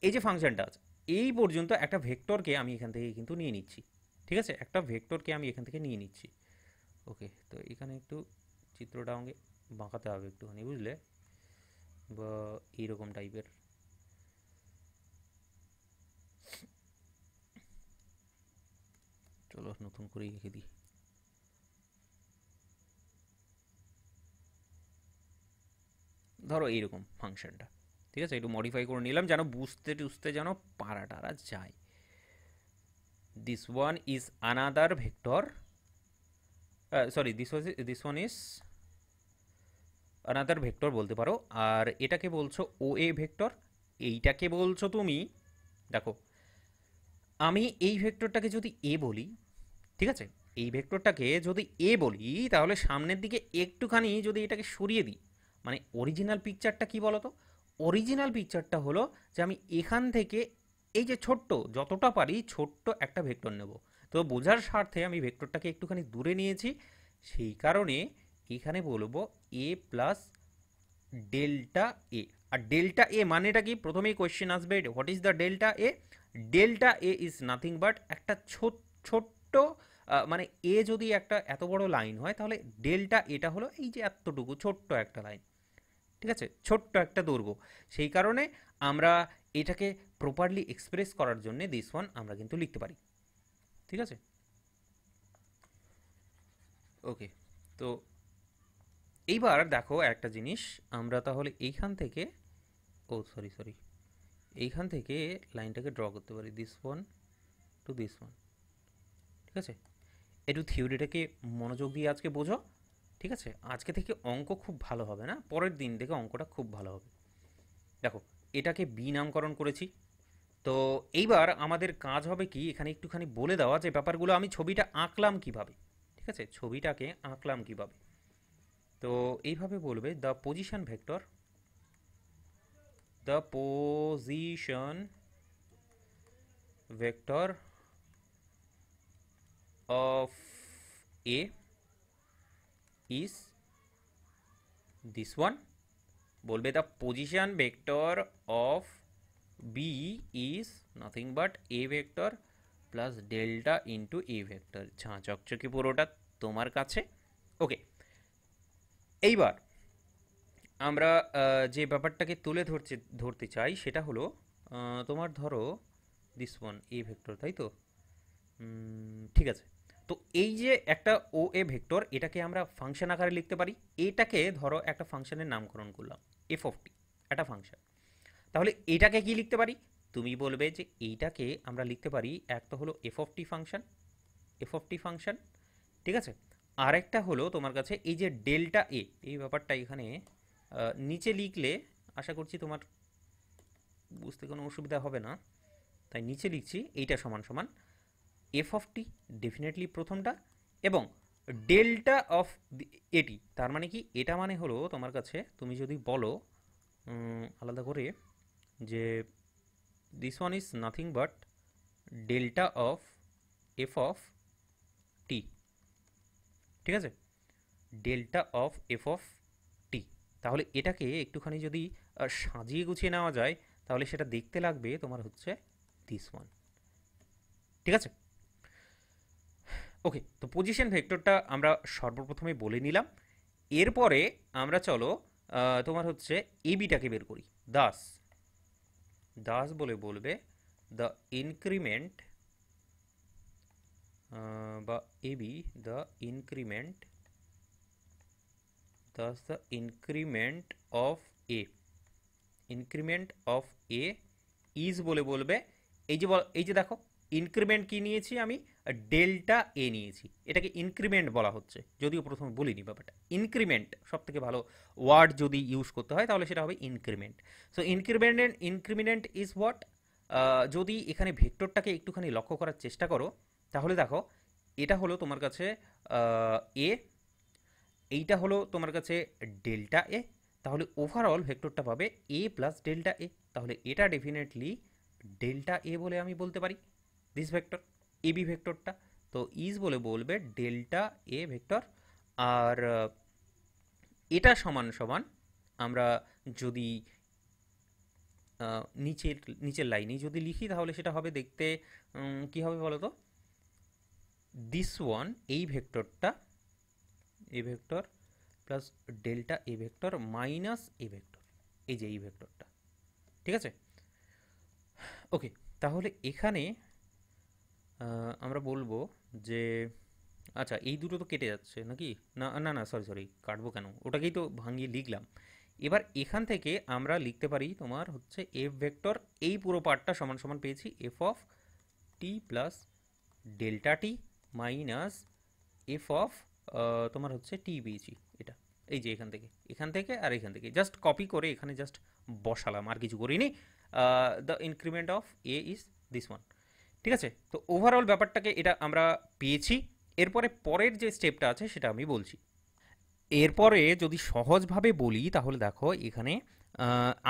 এই যে ফাংশনটা আছে এই পর্যন্ত একটা ভেক্টরকে আমি এখান থেকে কিন্তু নিয়ে নিচ্ছি ঠিক আছে একটা ভেক্টরকে আমি এখান থেকে নিয়ে নিচ্ছি ওকে তো এখানে একটু চিত্রটা আমাকে বাঁকাতে হবে একটুখানি বুঝলে বা এইরকম টাইপের চলো নতুন করেই রেখে দিই ধরো এইরকম ফাংশনটা ঠিক আছে একটু মডিফাই করে নিলাম যেন বুঝতে টুঝতে যেন পাড়া টারা যায় this one is another vector sorry this was this one is another vector বলতে পারো আর এটাকে বলছো ও এ ভেক্টর এইটাকে বলছো তুমি দেখো আমি এই ভেক্টরটাকে যদি এ বলি ঠিক আছে এই ভেক্টরটাকে যদি এ বলি তাহলে সামনের দিকে একটুখানি যদি এটাকে সরিয়ে দিই মানে অরিজিনাল পিকচারটা কি বলতো অরিজিনাল পিকচারটা হলো যে আমি এখান থেকে এই যে ছোট্ট যতটা পারি ছোট্ট একটা ভেক্টর নেব তো বোঝার স্বার্থে আমি ভেক্টরটাকে একটুখানি দূরে নিয়েছি সেই কারণে এখানে বলবো এ প্লাস ডেল্টা এ আর ডেল্টা এ মানেটা কি প্রথমেই কোয়েশ্চেন আসবে what is the delta A delta A is nothing but একটা ছোট ছোট্ট মানে এ যদি একটা এত বড় লাইন হয় তাহলে ডেল্টা এটা হলো এই যে এতটুকু ছোট্ট একটা লাইন ঠিক আছে ছোট্ট একটা দৈর্ঘ্য সেই কারণে আমরা এটাকে প্রপারলি এক্সপ্রেস করার জন্য দিস ওয়ান আমরা কিন্তু লিখতে পারি ঠিক আছে ওকে তো এইবার দেখো একটা জিনিস আমরা তাহলে এইখান থেকে ও সরি সরি এইখান থেকে লাইনটাকে ড্র করতে পারি this one to this one ঠিক আছে একটু থিওরিটাকে মনোযোগ দিয়ে আজকে বোঝো ঠিক আছে আজকে থেকে অঙ্ক খুব ভালো হবে না পরের দিন থেকে অঙ্কটা খুব ভালো হবে দেখো এটাকে বি নামকরণ করেছি তো এইবার আমাদের কাজ হবে কি এখানে একটুখানি বলে দেওয়া যে ব্যাপারগুলো আমি ছবিটা আঁকলাম কিভাবে ঠিক আছে ছবিটাকে আঁকলাম কিভাবে তো এইভাবে বলবে the position vector the position vector of A is this one বলবে the position vector of B is nothing but A vector plus delta into A vector ছাঁ চকচকে পুরোটা তোমার কাছে ওকে এইবার আমরা যে ব্যাপারটাকে তুলে ধরছে ধরতে চাই সেটা হলো তোমার ধরো দিস ওয়ান এ ভেক্টর তাই তো ঠিক আছে তো এই যে একটা ও এ ভেক্টর এটাকে আমরা ফাংশন আকারে লিখতে পারি এটাকে ধরো একটা ফাংশনের নামকরণ করলাম এফ অফ টি একটা ফাংশন তাহলে এটাকে কি লিখতে পারি তুমি বলবে যে এইটাকে আমরা লিখতে পারি এক তো হলো f of t function f of t function ঠিক আছে আরেকটা হলো তোমার কাছে এই যে ডেল্টা এ এই ব্যাপারটা এখানে নিচে লিখলে আশা করছি তোমার বুঝতে কোনো অসুবিধা হবে না তাই নিচে লিখছি এইটা সমান সমান এফ অফ টি ডেফিনেটলি প্রথমটা এবং ডেল্টা অফ এটি তার মানে কি এটা মানে হলো তোমার কাছে তুমি যদি বলো আলাদা করে যে this one is nothing but delta of F of টি ঠিক আছে delta of F of t তাহলে এটাকে একটুখানি যদি সাজিয়ে গুছিয়ে নেওয়া যায় তাহলে সেটা দেখতে লাগবে তোমার হচ্ছে দিস ওয়ান ঠিক আছে ওকে তো পজিশন ভেক্টরটা আমরা সর্বপ্রথমে বলে নিলাম এরপরে আমরা চলো তোমার হচ্ছে এবিটাকে বের করি দাস দাস বলে বলবে দ্য ইনক্রিমেন্ট বা এবি দ্য ইনক্রিমেন্ট দাস the increment of A increment of A is বলে বলবে এই যে এই যে দেখো ইনক্রিমেন্ট কি নিয়েছি আমি ডেল্টা এ নিয়েছি এটাকে ইনক্রিমেন্ট বলা হচ্ছে যদিও প্রথমে বলিনি ব্যাপারটা ইনক্রিমেন্ট সবথেকে ভালো ওয়ার্ড যদি ইউজ করতে হয় তাহলে সেটা হবে increment so increment increment is what যদি এখানে ভেক্টরটাকে একটুখানি লক্ষ্য করার চেষ্টা করো তাহলে দেখো এটা হলো তোমার কাছে এ এইটা হলো তোমার কাছে ডেল্টা এ তাহলে ওভারঅল ভেক্টরটা পাবে এ প্লাস ডেল্টা এ তাহলে এটা ডেফিনেটলি ডেল্টা এ বলে আমি বলতে পারি দিস ভেক্টর এবি ভেক্টরটা তো ইজ বলে বলবে ডেল্টা এ ভেক্টর আর এটা সমান সমান আমরা যদি নিচের নিচের লাইনে যদি লিখি তাহলে সেটা হবে দেখতে কি হবে বলো তো দিস ওয়ান এই ভেক্টরটা A vector plus delta A vector minus A vector এই যে এই ভেক্টরটা ঠিক আছে ওকে তাহলে এখানে আমরা বলবো যে আচ্ছা এই দুটো তো কেটে যাচ্ছে নাকি না না না সরি সরি কাটবো কেন ওটাকেই তো ভাঙিয়ে লিখলাম এবার এখান থেকে আমরা লিখতে পারি তোমার হচ্ছে এফ ভেক্টর এই পুরো পার্টটা সমান সমান পেয়েছি f of T plus delta t minus f of তোমার হচ্ছে টি পেয়েছি এটা এই যে এখান থেকে এখান থেকে আর এখান থেকে জাস্ট কপি করে এখানে জাস্ট বসালাম আর কিছু করিনি the increment of A is this one ঠিক আছে তো ওভারঅল ব্যাপারটাকে এটা আমরা পেয়েছি এরপরে পরের যে স্টেপটা আছে সেটা আমি বলছি এরপরে যদি সহজভাবে বলি তাহলে দেখো এখানে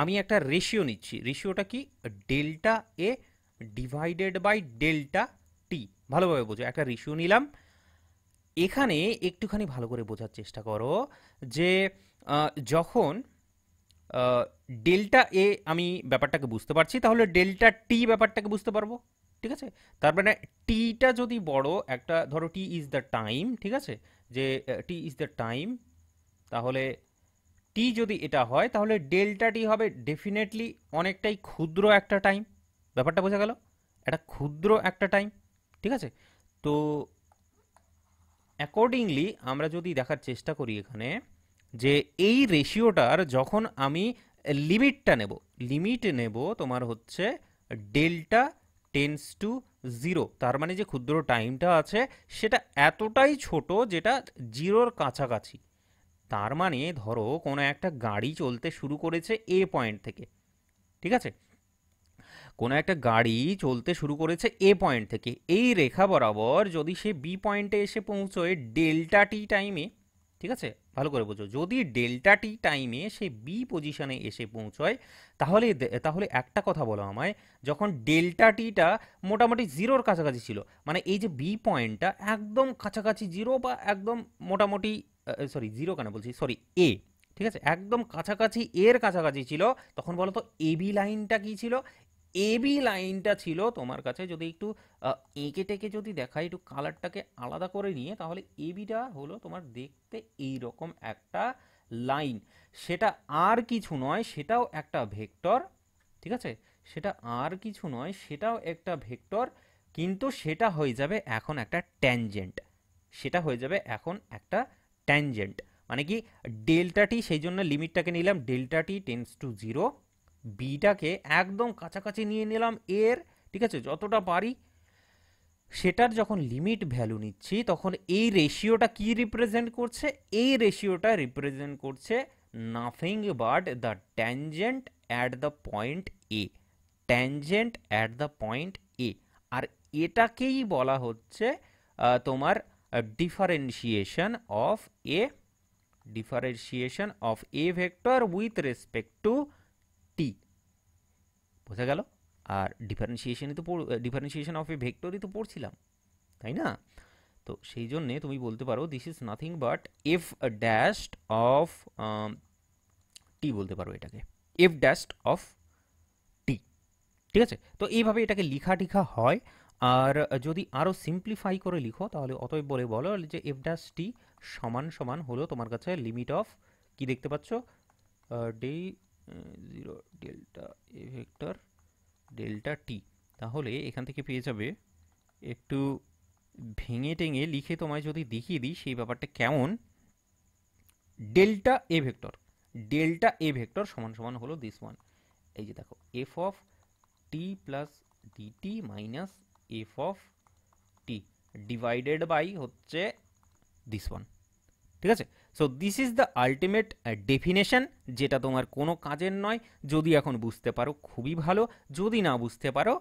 আমি একটা রেশিও নিচ্ছি রেশিওটা কি delta A divided by delta t ভালোভাবে বোঝো একটা রেশিও নিলাম এখানে একটুখানি ভালো করে বোঝার চেষ্টা করো যে যখন ডেল্টা এ আমি ব্যাপারটাকে বুঝতে পারছি তাহলে ডেল্টা টি ব্যাপারটাকে বুঝতে পারবো ঠিক আছে তার মানে টিটা যদি বড় একটা ধরো টি ইজ দ্য টাইম ঠিক আছে যে টি ইজ দ্য টাইম তাহলে টি যদি এটা হয় তাহলে ডেলটা টি হবে ডেফিনেটলি অনেকটাই ক্ষুদ্র একটা টাইম ব্যাপারটা বোঝা গেল একটা ক্ষুদ্র একটা টাইম ঠিক আছে তো অ্যাকর্ডিংলি আমরা যদি দেখার চেষ্টা করি এখানে যে এই রেশিওটার যখন আমি লিমিটটা নেব লিমিট নেব তোমার হচ্ছে ডেল্টা টেন্স টু জিরো তার মানে যে ক্ষুদ্র টাইমটা আছে সেটা এতটাই ছোট যেটা জিরোর কাছাকাছি তার মানে ধরো কোনো একটা গাড়ি চলতে শুরু করেছে এ পয়েন্ট থেকে ঠিক আছে কোনো একটা গাড়ি চলতে শুরু করেছে এ পয়েন্ট থেকে এই রেখা বরাবর যদি সে বি পয়েন্টে এসে পৌঁছয় ডেল্টা টি টাইমে ঠিক আছে ভালো করে বোঝো যদি ডেল্টা টি টাইমে সে বি পজিশনে এসে পৌঁছয় তাহলে তাহলে একটা কথা বলো আমায় যখন ডেল্টা টিটা মোটামুটি জিরোর কাছাকাছি ছিল মানে এই যে বি পয়েন্টটা একদম কাছাকাছি জিরো বা একদম মোটামুটি সরি জিরো কেন বলছি সরি এ ঠিক আছে একদম কাছাকাছি এর কাছাকাছি ছিল তখন বলো তো এবি লাইনটা কী ছিল এবি লাইনটা ছিল তোমার কাছে যদি একটু এঁকে টেকে যদি দেখায় একটু কালারটাকে আলাদা করে নিয়ে তাহলে এবিটা হলো তোমার দেখতে এই রকম একটা লাইন সেটা আর কিছু নয় সেটাও একটা ভেক্টর ঠিক আছে সেটা আর কিছু নয় সেটাও একটা ভেক্টর কিন্তু সেটা হয়ে যাবে এখন একটা ট্যানজেন্ট সেটা হয়ে যাবে এখন একটা ট্যানজেন্ট মানে কি ডেল্টাটি সেই জন্য লিমিটটাকে নিলাম delta t t tends to zero বিটাকে একদম কাছাকাছি নিয়ে নিলাম এর ঠিক আছে যতটা পারি সেটার যখন লিমিট ভ্যালু নিচ্ছি তখন এই রেশিওটা কি রিপ্রেজেন্ট করছে এই রেশিওটা রিপ্রেজেন্ট করছে nothing but the tangent at the point A tangent at the point A আর এটাকেই বলা হচ্ছে তোমার differentiation of A differentiation of A vector with respect to বোঝা গেল আর ডিফারেন্সিয়েশনই তো ডিফারেন্সিয়েশন অফ এ ভেক্টরই তো পড়ছিলাম তাই না তো সেই জন্যে তুমি বলতে পারো this is nothing but f dashed of টি বলতে পারো এটাকে এফ ড্যাশড অফ টি ঠিক আছে তো এইভাবে এটাকে লিখা টিখা হয় আর যদি আরও সিম্পলিফাই করে লিখো তাহলে অতএব বলে বলো যে এফ ড্যাশ টি সমান সমান হলো তোমার কাছে লিমিট অফ কি দেখতে পাচ্ছ d zero delta A vector delta t তাহলে এখান থেকে পেয়ে যাবে একটু ভেঙে টেঙে লিখে তোমায় যদি দেখিয়ে দিই সেই ব্যাপারটা কেমন delta A vector delta A vector সমান সমান হলো দিস ওয়ান এই যে দেখো f of T plus d t minus f of t divided by হচ্ছে দিস ওয়ান ঠিক আছে so this is the ultimate definition যেটা তোমার কোনো কাজের নয় যদি এখন বুঝতে পারো খুবই ভালো যদি না বুঝতে পারো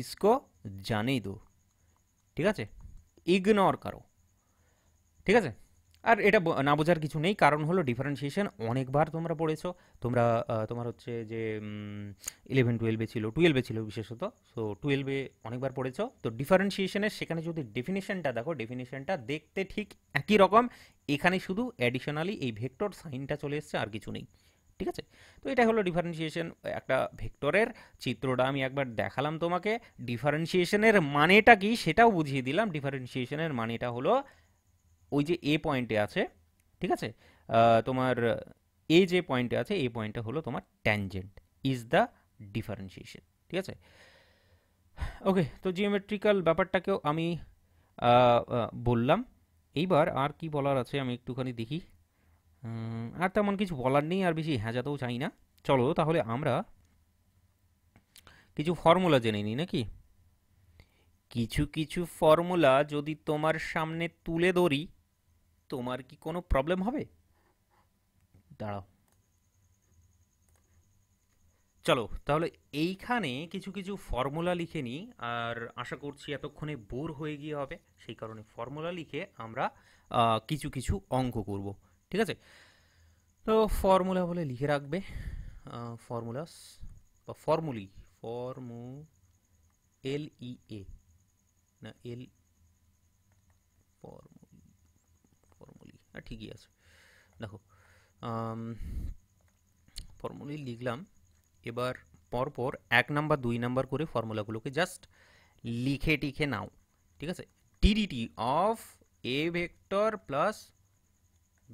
ইসকো জানেই দো ঠিক আছে ইগনোর করো ঠিক আছে আর এটা না বোঝার কিছু নেই কারণ হলো ডিফারেন্সিয়েশন অনেকবার তোমরা পড়েছো তোমরা তোমার হচ্ছে যে ইলেভেন টুয়েলভে ছিল টুয়েলভে ছিল বিশেষত সো টুয়েলভে অনেকবার পড়েছো তো ডিফারেন্সিয়েশনের সেখানে যদি ডেফিনেশনটা দেখো ডেফিনেশনটা দেখতে ঠিক একই রকম এখানে শুধু অ্যাডিশনালি এই ভেক্টর সাইনটা চলে এসছে আর কিছু নেই ঠিক আছে তো এটা হলো ডিফারেন্সিয়েশন একটা ভেক্টরের চিত্রটা আমি একবার দেখালাম তোমাকে ডিফারেন্সিয়েশনের মানেটা কি সেটাও বুঝিয়ে দিলাম ডিফারেন্সিয়েশনের মানেটা হলো ওই যে এ পয়েন্টে আছে ঠিক আছে তোমার এ যে পয়েন্টে আছে এই পয়েন্টটা হলো তোমার ট্যানজেন্ট ইজ দ্য ডিফারেন্সিয়েশন ঠিক আছে ওকে তো জিওমেট্রিক্যাল ব্যাপারটাকেও আমি বললাম এইবার আর কি বলার আছে আমি একটুখানি দেখি আর তেমন কিছু বলার নেই আর বেশি হ্যাঁজাতেও চাই না চলো তাহলে আমরা কিছু ফর্মুলা জেনে নিই নাকি কিছু কিছু ফর্মুলা যদি তোমার সামনে তুলে ধরি তোমার কি কোনো প্রবলেম হবে দাঁড়াও চলো তাহলে এইখানে কিছু কিছু ফর্মুলা লিখে নিই আর আশা করছি এতক্ষণে বোর হয়ে গিয়ে হবে সেই কারণে ফর্মুলা লিখে আমরা কিছু কিছু অঙ্ক করব ঠিক আছে তো ফর্মুলা বলে লিখে রাখবে ফর্মুলাস বা ফর্মুলি ফর্মু এল ই এ না এল ফর্মু ঠিকই আছে দেখো ফর্মুলি লিখলাম এবার পরপর এক নাম্বার দুই নাম্বার করে ফর্মুলাগুলোকে জাস্ট লিখে টিখে নাও ঠিক আছে d d t of A vector plus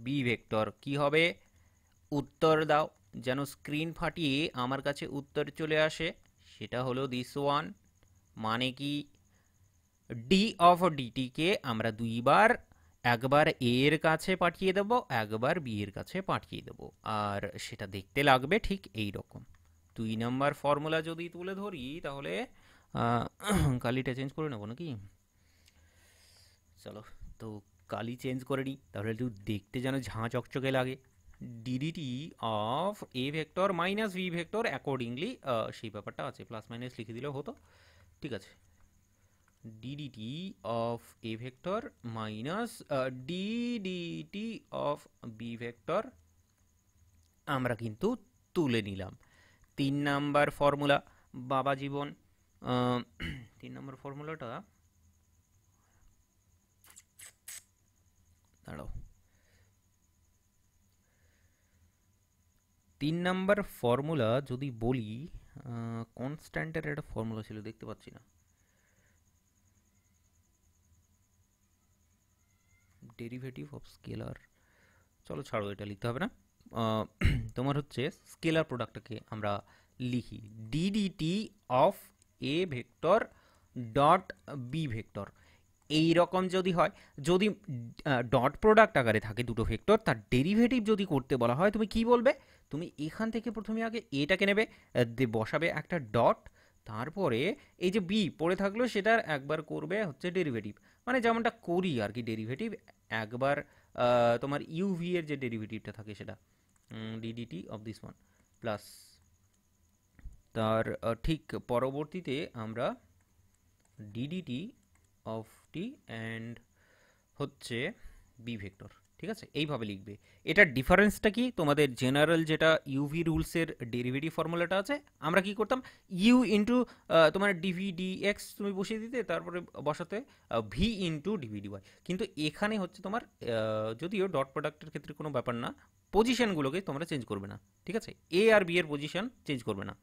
B vector কি হবে উত্তর দাও যেন স্ক্রিন ফাটিয়ে আমার কাছে উত্তর চলে আসে সেটা হলো দিস ওয়ান মানে কি ডি অফ ডিটিকে আমরা দুইবার একবার এর কাছে পাঠিয়ে দেব একবার বি এর কাছে পাঠিয়ে দেব আর সেটা দেখতে লাগবে ঠিক এই রকম দুই নাম্বার ফর্মুলা যদি তুলে ধরি তাহলে কালিটা চেঞ্জ করে নেবো নাকি চলো তো কালি চেঞ্জ করে নিই তাহলে একটু দেখতে যেন ঝাঁ চকচকে লাগে d d t of A vector minus V vector accordingly সেই ব্যাপারটা আছে প্লাস মাইনাস লিখে দিলেও হতো ঠিক আছে ddt of a vector minus uh, ddt of b vector আমরা কিন্তু তুলে নিলাম তিন নাম্বার ফর্মুলা বাবা জীবন তিন নম্বর ফর্মুলাটা দাঁড়াও তিন নাম্বার ফর্মুলা যদি বলি কনস্ট্যান্টের একটা ফর্মুলা ছিল দেখতে পাচ্ছি না ডেরিভেটিভ অফ স্কেলার চলো ছাড়ো এটা লিখতে হবে না তোমার হচ্ছে স্কেলার প্রোডাক্টটাকে আমরা লিখি d d t of A vector dot B vector এই রকম যদি হয় যদি ডট প্রোডাক্ট আকারে থাকে দুটো ভেক্টর তার ডেরিভেটিভ যদি করতে বলা হয় তুমি কি বলবে তুমি এখান থেকে প্রথমে আগে এটাকে নেবে বসাবে একটা ডট তারপরে এই যে বি পড়ে থাকলো সেটার একবার করবে হচ্ছে ডেরিভেটিভ মানে যেমনটা করি আর কি ডেরিভেটিভ একবার তোমার ইউভি এর যে ডেরিভেটিভটা থাকে সেটা d d t of this one plus তার ঠিক পরবর্তীতে আমরা ডিডিটি অফ টি অ্যান্ড হচ্ছে বি ভেক্টর ঠিক আছে এইভাবে লিখবে এটার ডিফারেন্সটা কি তোমাদের জেনারেল যেটা ইউভি রুলসের ডেরিভেটিভ ফর্মুলাটা আছে আমরা কি করতাম ইউ ইন্টু তোমার ডিভিডি এক্স তুমি বসিয়ে দিতে তারপরে বসাতে ভি ইন্টু ডিভিডি ওয়াই কিন্তু এখানে হচ্ছে তোমার যদিও ডট প্রোডাক্টের ক্ষেত্রে কোনো ব্যাপার না পজিশানগুলোকে তোমরা চেঞ্জ করবে না ঠিক আছে এ আর বি এর পজিশান চেঞ্জ করবে না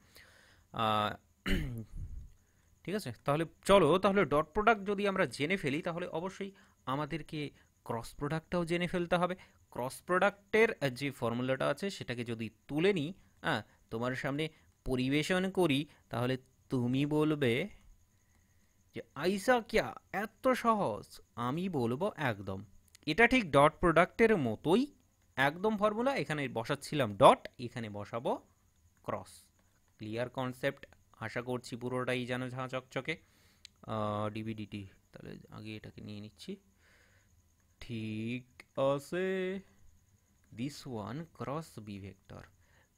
ঠিক আছে তাহলে চলো তাহলে ডট প্রোডাক্ট যদি আমরা জেনে ফেলি তাহলে অবশ্যই আমাদেরকে ক্রস প্রোডাক্টটাও জেনে ফেলতে হবে ক্রস প্রোডাক্টের যে ফর্মুলাটা আছে সেটাকে যদি তুলে নিই হ্যাঁ তোমার সামনে পরিবেশন করি তাহলে তুমি বলবে যে আইসা কিয়া এত সহজ আমি বলবো একদম এটা ঠিক ডট প্রোডাক্টের মতোই একদম ফর্মুলা এখানে বসাচ্ছিলাম ডট এখানে বসাবো ক্রস ক্লিয়ার কনসেপ্ট আশা করছি পুরোটাই যেন ঝাঁ চকচকে ডিবিডিটি তাহলে আগে এটাকে নিয়ে নিচ্ছি ঠিক আছে this one cross B vector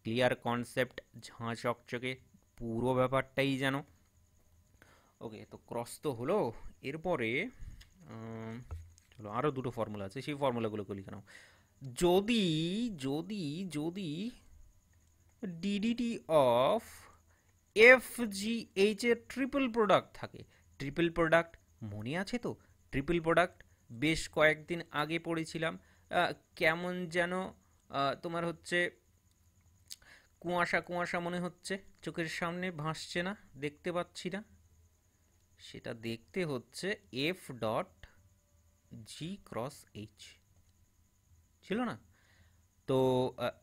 clear concept ঝাঁ চকচকে পুরো ব্যাপারটাই যেন ওকে তো ক্রস তো হলো এরপরে চলো আরও দুটো ফর্মুলা আছে সেই ফর্মুলাগুলোকে লিখে নাও যদি যদি যদি d d t of f g h এর ট্রিপল প্রোডাক্ট থাকে ট্রিপল প্রোডাক্ট মনে আছে তো ট্রিপল প্রোডাক্ট বেশ কয়েকদিন আগে পড়েছিলাম কেমন যেন তোমার হচ্ছে কুয়াশা কুয়াশা মনে হচ্ছে চোখের সামনে ভাসছে না দেখতে পাচ্ছি না সেটা দেখতে হচ্ছে f dot g cross h ছিল না তো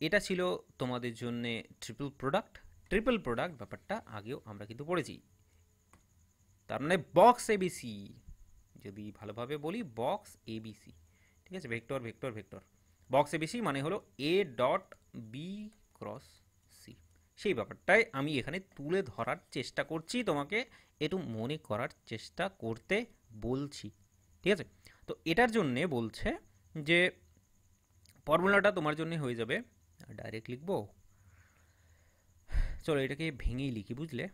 এটা ছিল তোমাদের জন্যে ট্রিপল প্রোডাক্ট ট্রিপল প্রোডাক্ট ব্যাপারটা আগেও আমরা কিন্তু পড়েছি তার মানে বক্স এবিসি যদি ভালোভাবে বলি বক্স এবিসি ঠিক আছে vector vector vector box A B C মানে হলো A dot B cross C সেই ব্যাপারটাই আমি এখানে তুলে ধরার চেষ্টা করছি তোমাকে একটু মনে করার চেষ্টা করতে বলছি ঠিক আছে তো এটার জন্যে বলছে যে ফর্মুলাটা তোমার জন্য হয়ে যাবে ডাইরেক্ট লিখবো চলো এটাকে ভেঙেই লিখি বুঝলে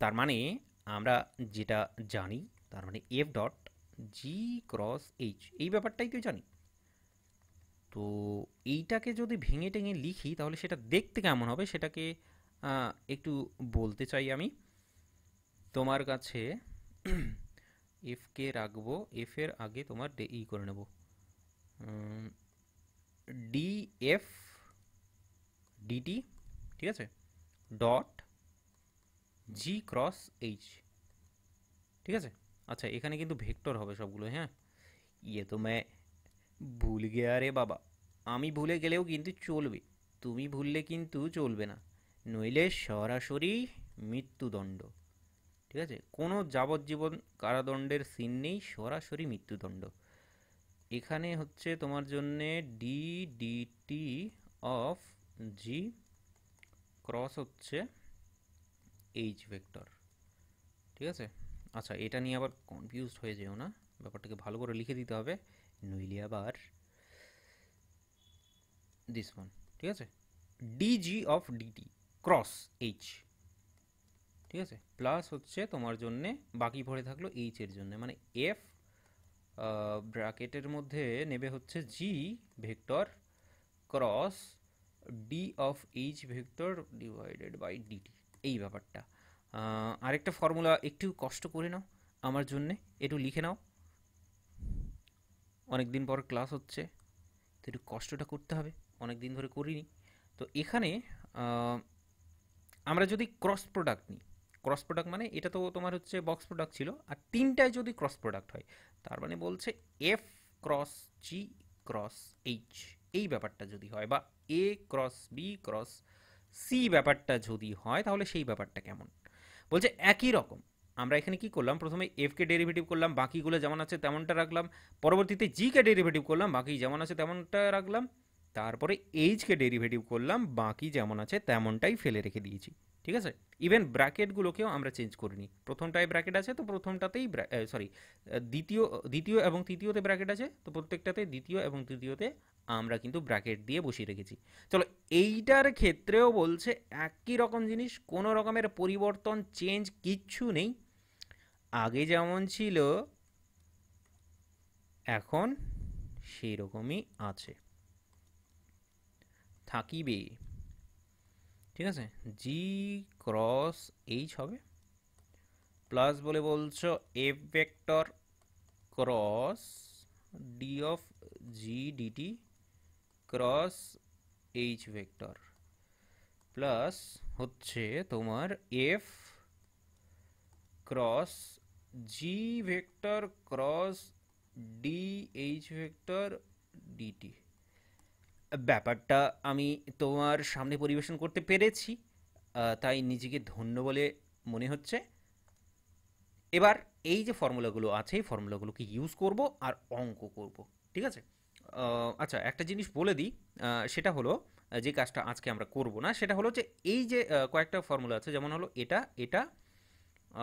তার মানে আমরা যেটা জানি তার মানে f dot g cross h এই ব্যাপারটাই তো জানি তো এইটাকে যদি ভেঙে টেঙে লিখি তাহলে সেটা দেখতে কেমন হবে সেটাকে একটু বলতে চাই আমি তোমার কাছে এফকে রাখবো এফের আগে তোমার ই করে নেব ডি এফ ডিটি ঠিক আছে ডট জি ক্রস এইচ ঠিক আছে আচ্ছা এখানে কিন্তু ভেক্টর হবে সবগুলো হ্যাঁ ইয়ে তো ম্যা ভুল গেয়া রে বাবা আমি ভুলে গেলেও কিন্তু চলবে তুমি ভুললে কিন্তু চলবে না নইলে সরাসরি মৃত্যুদণ্ড ঠিক আছে কোনো যাবজ্জীবন কারাদণ্ডের সিন নেই সরাসরি মৃত্যুদণ্ড এখানে হচ্ছে তোমার জন্যে d d d t of g cross হচ্ছে এইচ ভেক্টর ঠিক আছে আচ্ছা এটা নিয়ে আবার কনফিউজ হয়ে যেও না ব্যাপারটাকে ভালো করে লিখে দিতে হবে নইলে আবার দিস ওয়ান ঠিক আছে d g of d t cross h ঠিক আছে প্লাস হচ্ছে তোমার জন্যে বাকি ভরে থাকলো এইচ এর জন্য মানে এফ ব্র্যাকেটের মধ্যে নেবে হচ্ছে g vector cross d of h vector divided by d t এই ব্যাপারটা আরেকটা ফর্মুলা একটু কষ্ট করে নাও আমার জন্যে একটু লিখে নাও অনেক দিন পর ক্লাস হচ্ছে তো একটু কষ্টটা করতে হবে অনেক দিন ধরে করিনি তো এখানে আমরা যদি ক্রস প্রোডাক্ট নিই ক্রস প্রোডাক্ট মানে এটা তো তোমার হচ্ছে বক্স প্রোডাক্ট ছিল আর তিনটায় যদি ক্রস প্রোডাক্ট হয় তার মানে বলছে f cross g cross h এই ব্যাপারটা যদি হয় বা A cross B cross C ব্যাপারটা যদি হয় তাহলে সেই ব্যাপারটা কেমন বলছে একই রকম আমরা এখানে কি করলাম প্রথমে এফকে ডেরিভেটিভ করলাম বাকিগুলো যেমন আছে তেমনটা রাখলাম পরবর্তীতে জিকে ডেরিভেটিভ করলাম বাকি যেমন আছে তেমনটা রাখলাম তারপরে এইচকে ডেরিভেটিভ করলাম বাকি যেমন আছে তেমনটাই ফেলে রেখে দিয়েছি ঠিক আছে ইভেন ব্র্যাকেটগুলোকেও আমরা চেঞ্জ করিনি প্রথমটায় ব্র্যাকেট আছে তো প্রথমটাতেই সরি দ্বিতীয় দ্বিতীয় এবং তৃতীয়তে ব্র্যাকেট আছে তো প্রত্যেকটাতে দ্বিতীয় এবং তৃতীয়তে আমরা কিন্তু ব্র্যাকেট দিয়ে বসিয়ে রেখেছি চলো এইটার ক্ষেত্রেও বলছে একই রকম জিনিস কোনো রকমের পরিবর্তন চেঞ্জ কিচ্ছু নেই আগে যেমন ছিল এখন সেই রকমই আছে থাকিবে ঠিক আছে জি ক্রস এইচ হবে প্লাস বলে বলছো f vector cross d of g d t cross h vector plus হচ্ছে তোমার f cross g vector cross d h vector d t ব্যাপারটা আমি তোমার সামনে পরিবেশন করতে পেরেছি তাই নিজেকে ধন্য বলে মনে হচ্ছে এবার এই যে ফর্মুলাগুলো আছে এই ফর্মুলাগুলোকে ইউজ করব আর অঙ্ক করব ঠিক আছে আচ্ছা একটা জিনিস বলে দিই সেটা হলো যে কাজটা আজকে আমরা করব না সেটা হলো যে এই যে কয়েকটা ফর্মুলা আছে যেমন হলো এটা এটা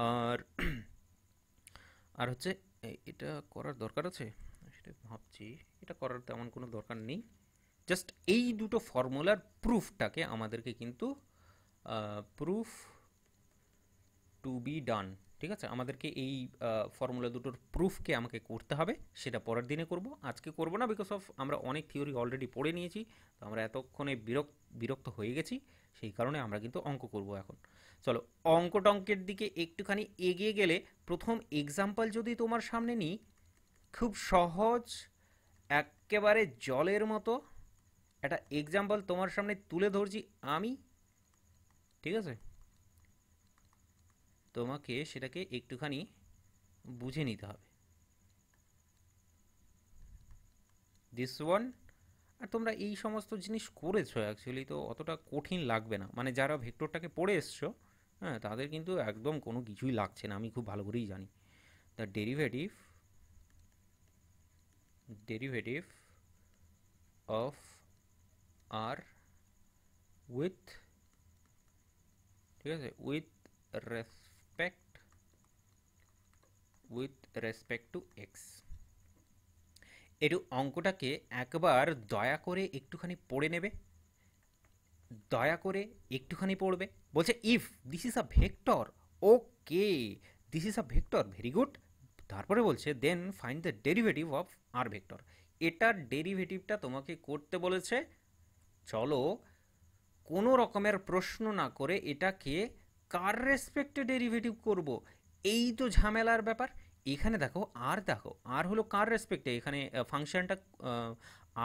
আর আর হচ্ছে এটা করার দরকার আছে সেটা ভাবছি এটা করার তেমন কোনো দরকার নেই জাস্ট এই দুটো ফর্মুলার প্রুফটাকে আমাদেরকে কিন্তু প্রুফ টু বি ডান ঠিক আছে আমাদেরকে এই ফর্মুলা দুটোর প্রুফকে আমাকে করতে হবে সেটা পরের দিনে করব আজকে করব না বিকজ অফ আমরা অনেক থিওরি অলরেডি পড়ে নিয়েছি তো আমরা এতক্ষণে বিরক্ত বিরক্ত হয়ে গেছি সেই কারণে আমরা কিন্তু অঙ্ক করব এখন চলো অঙ্ক টঙ্কের দিকে একটুখানি এগিয়ে গেলে প্রথম এক্সাম্পল যদি তোমার সামনে নিই খুব সহজ একেবারে জলের মতো একটা এক্সাম্পল তোমার সামনে তুলে ধরছি আমি ঠিক আছে তোমাকে সেটাকে একটুখানি বুঝে নিতে হবে দিস ওয়ান আর তোমরা এই সমস্ত জিনিস করেছো অ্যাকচুয়ালি তো অতটা কঠিন লাগবে না মানে যারা ভেক্টরটাকে পড়ে এসছো হ্যাঁ তাদের কিন্তু একদম কোনো কিছুই লাগছে না আমি খুব ভালো করেই জানি the derivative derivative of R with ঠিক আছে with respect with respect to x একটু অঙ্কটাকে একবার দয়া করে একটুখানি পড়ে নেবে দয়া করে একটুখানি পড়বে বলছে if this is a vector okay this is a vector very good তারপরে বলছে then find the derivative of R vector এটার ডেরিভেটিভটা তোমাকে করতে বলেছে চলো কোনো রকমের প্রশ্ন না করে এটাকে কার রেসপেক্টে ডেরিভেটিভ করব এই তো ঝামেলার ব্যাপার এখানে দেখো আর দেখো আর হলো কার রেসপেক্টে এখানে ফাংশানটা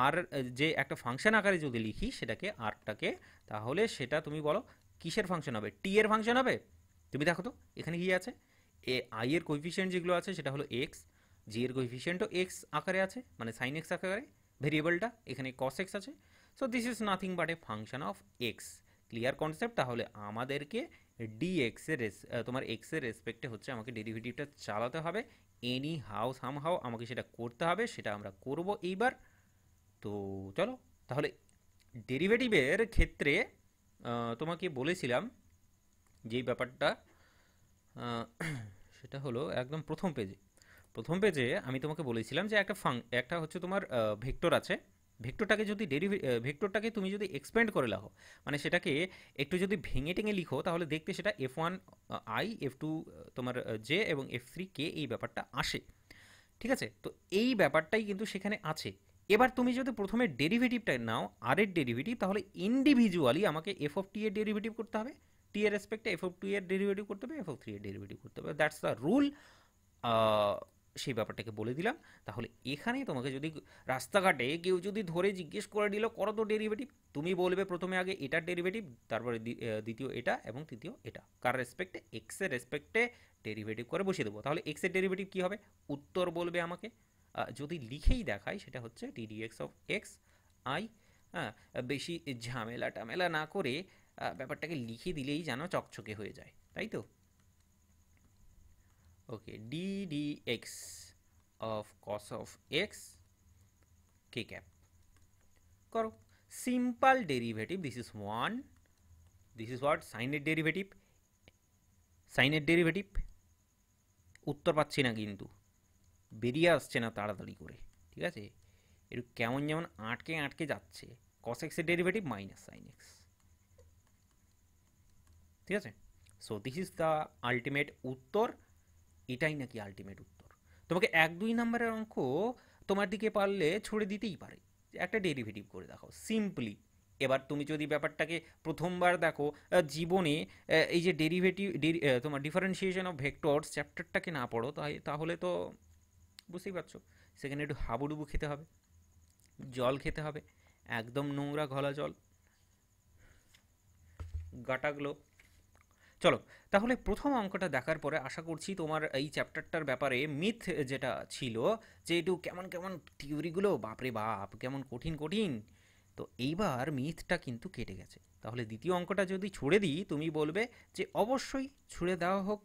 আর যে একটা ফাংশন আকারে যদি লিখি সেটাকে আরটাকে তাহলে সেটা তুমি বলো কিসের ফাংশন হবে টি এর ফাংশন হবে তুমি দেখো তো এখানে কি আছে এ আই এর কোইফিশিয়েন্ট যেগুলো আছে সেটা হলো এক্স জি এর কোইফিশিয়েন্টও এক্স আকারে আছে মানে সাইন এক্স আকারে ভেরিয়েবলটা এখানে কস এক্স আছে so this is nothing but a function of x clear concept তাহলে আমাদেরকে ডিএক্স রেস তোমার এক্স রেসপেক্টে হচ্ছে আমাকে ডেরিভেটিভটা চালাতে হবে এনি হাউ সাম হাউ আমাকে সেটা করতে হবে সেটা আমরা করব এইবার তো চলো তাহলে ডেরিভেটিভের ক্ষেত্রে তোমাকে বলেছিলাম যেই ব্যাপারটা সেটা হলো একদম প্রথম পেজে প্রথম পেজে আমি তোমাকে বলেছিলাম যে একটা ফাং একটা হচ্ছে তোমার ভেক্টর আছে ভেক্টরটাকে যদি ডেরিভে ভেক্টরটাকে তুমি যদি এক্সপেন্ড করে লাখো মানে সেটাকে একটু যদি ভেঙে টেঙে লিখো তাহলে দেখতে সেটা f one I f two তোমার জে এবং এফ থ্রি কে এই ব্যাপারটা আসে ঠিক আছে তো এই ব্যাপারটাই কিন্তু সেখানে আছে এবার তুমি যদি প্রথমে ডেরিভেটিভটা নাও আর এর ডেরিভেটিভ তাহলে ইন্ডিভিজুয়ালি আমাকে এফ অফ টি এর ডেরিভেটিভ করতে হবে টি এর রেসপেক্টে এফ অফ টু এর ডেরিভেটিভ করতে হবে এফ অফ থ্রি এর ডেরিভেটিভ করতে হবে দ্যাটস দ্য রুল সেই ব্যাপারটাকে বলে দিলাম তাহলে এখানে তোমাকে যদি রাস্তাঘাটে কেউ যদি ধরে জিজ্ঞেস করে দিল করো তো ডেরিভেটিভ তুমি বলবে প্রথমে আগে এটার ডেরিভেটিভ তারপরে দ্বিতীয় এটা এবং তৃতীয় এটা কার রেসপেক্টে এক্সের রেসপেক্টে ডেরিভেটিভ করে বসিয়ে দেবো তাহলে এক্সের ডেরিভেটিভ কী হবে উত্তর বলবে আমাকে যদি লিখেই দেখাই সেটা হচ্ছে ডিডিএক্স অফ এক্স আই হ্যাঁ বেশি ঝামেলা টামেলা না করে ব্যাপারটাকে লিখে দিলেই যেন চকচকে হয়ে যায় তাই তো okay d dx of cos of x k cap করো simple derivative this is 1 this is what sin এর derivative sin এর derivative উত্তর পাচ্ছি না কিন্তু বেরিয়ে আসছে না তাড়াতাড়ি করে ঠিক আছে একটু কেমন যেমন আটকে আটকে যাচ্ছে cos x এর ডেরিভেটিভ মাইনাস sin x ঠিক আছে so this is the ultimate উত্তর এটাই নাকি আলটিমেট উত্তর তোমাকে এক দুই নম্বরের অঙ্ক তোমার দিকে পারলে ছড়ে দিতেই পারে একটা ডেরিভেটিভ করে দেখাও সিম্পলি এবার তুমি যদি ব্যাপারটাকে প্রথমবার দেখো জীবনে এই যে ডেরিভেটিভ তোমার ডিফারেন্সিয়েশন অফ ভেক্টরস চ্যাপ্টারটাকে না পড়ো তাই তাহলে তো বুঝতেই পারছো সেখানে একটু হাবুডুবু খেতে হবে জল খেতে হবে একদম নোংরা ঘলা জল গাটাগুলো চলো তাহলে প্রথম অঙ্কটা দেখার পরে আশা করছি তোমার এই চ্যাপ্টারটার ব্যাপারে মিথ যেটা ছিল যে একটু কেমন কেমন থিওরিগুলো বাপরে বাপ কেমন কঠিন কঠিন তো এইবার মিথটা কিন্তু কেটে গেছে তাহলে দ্বিতীয় অঙ্কটা যদি ছুড়ে দিই তুমি বলবে যে অবশ্যই ছুড়ে দেওয়া হোক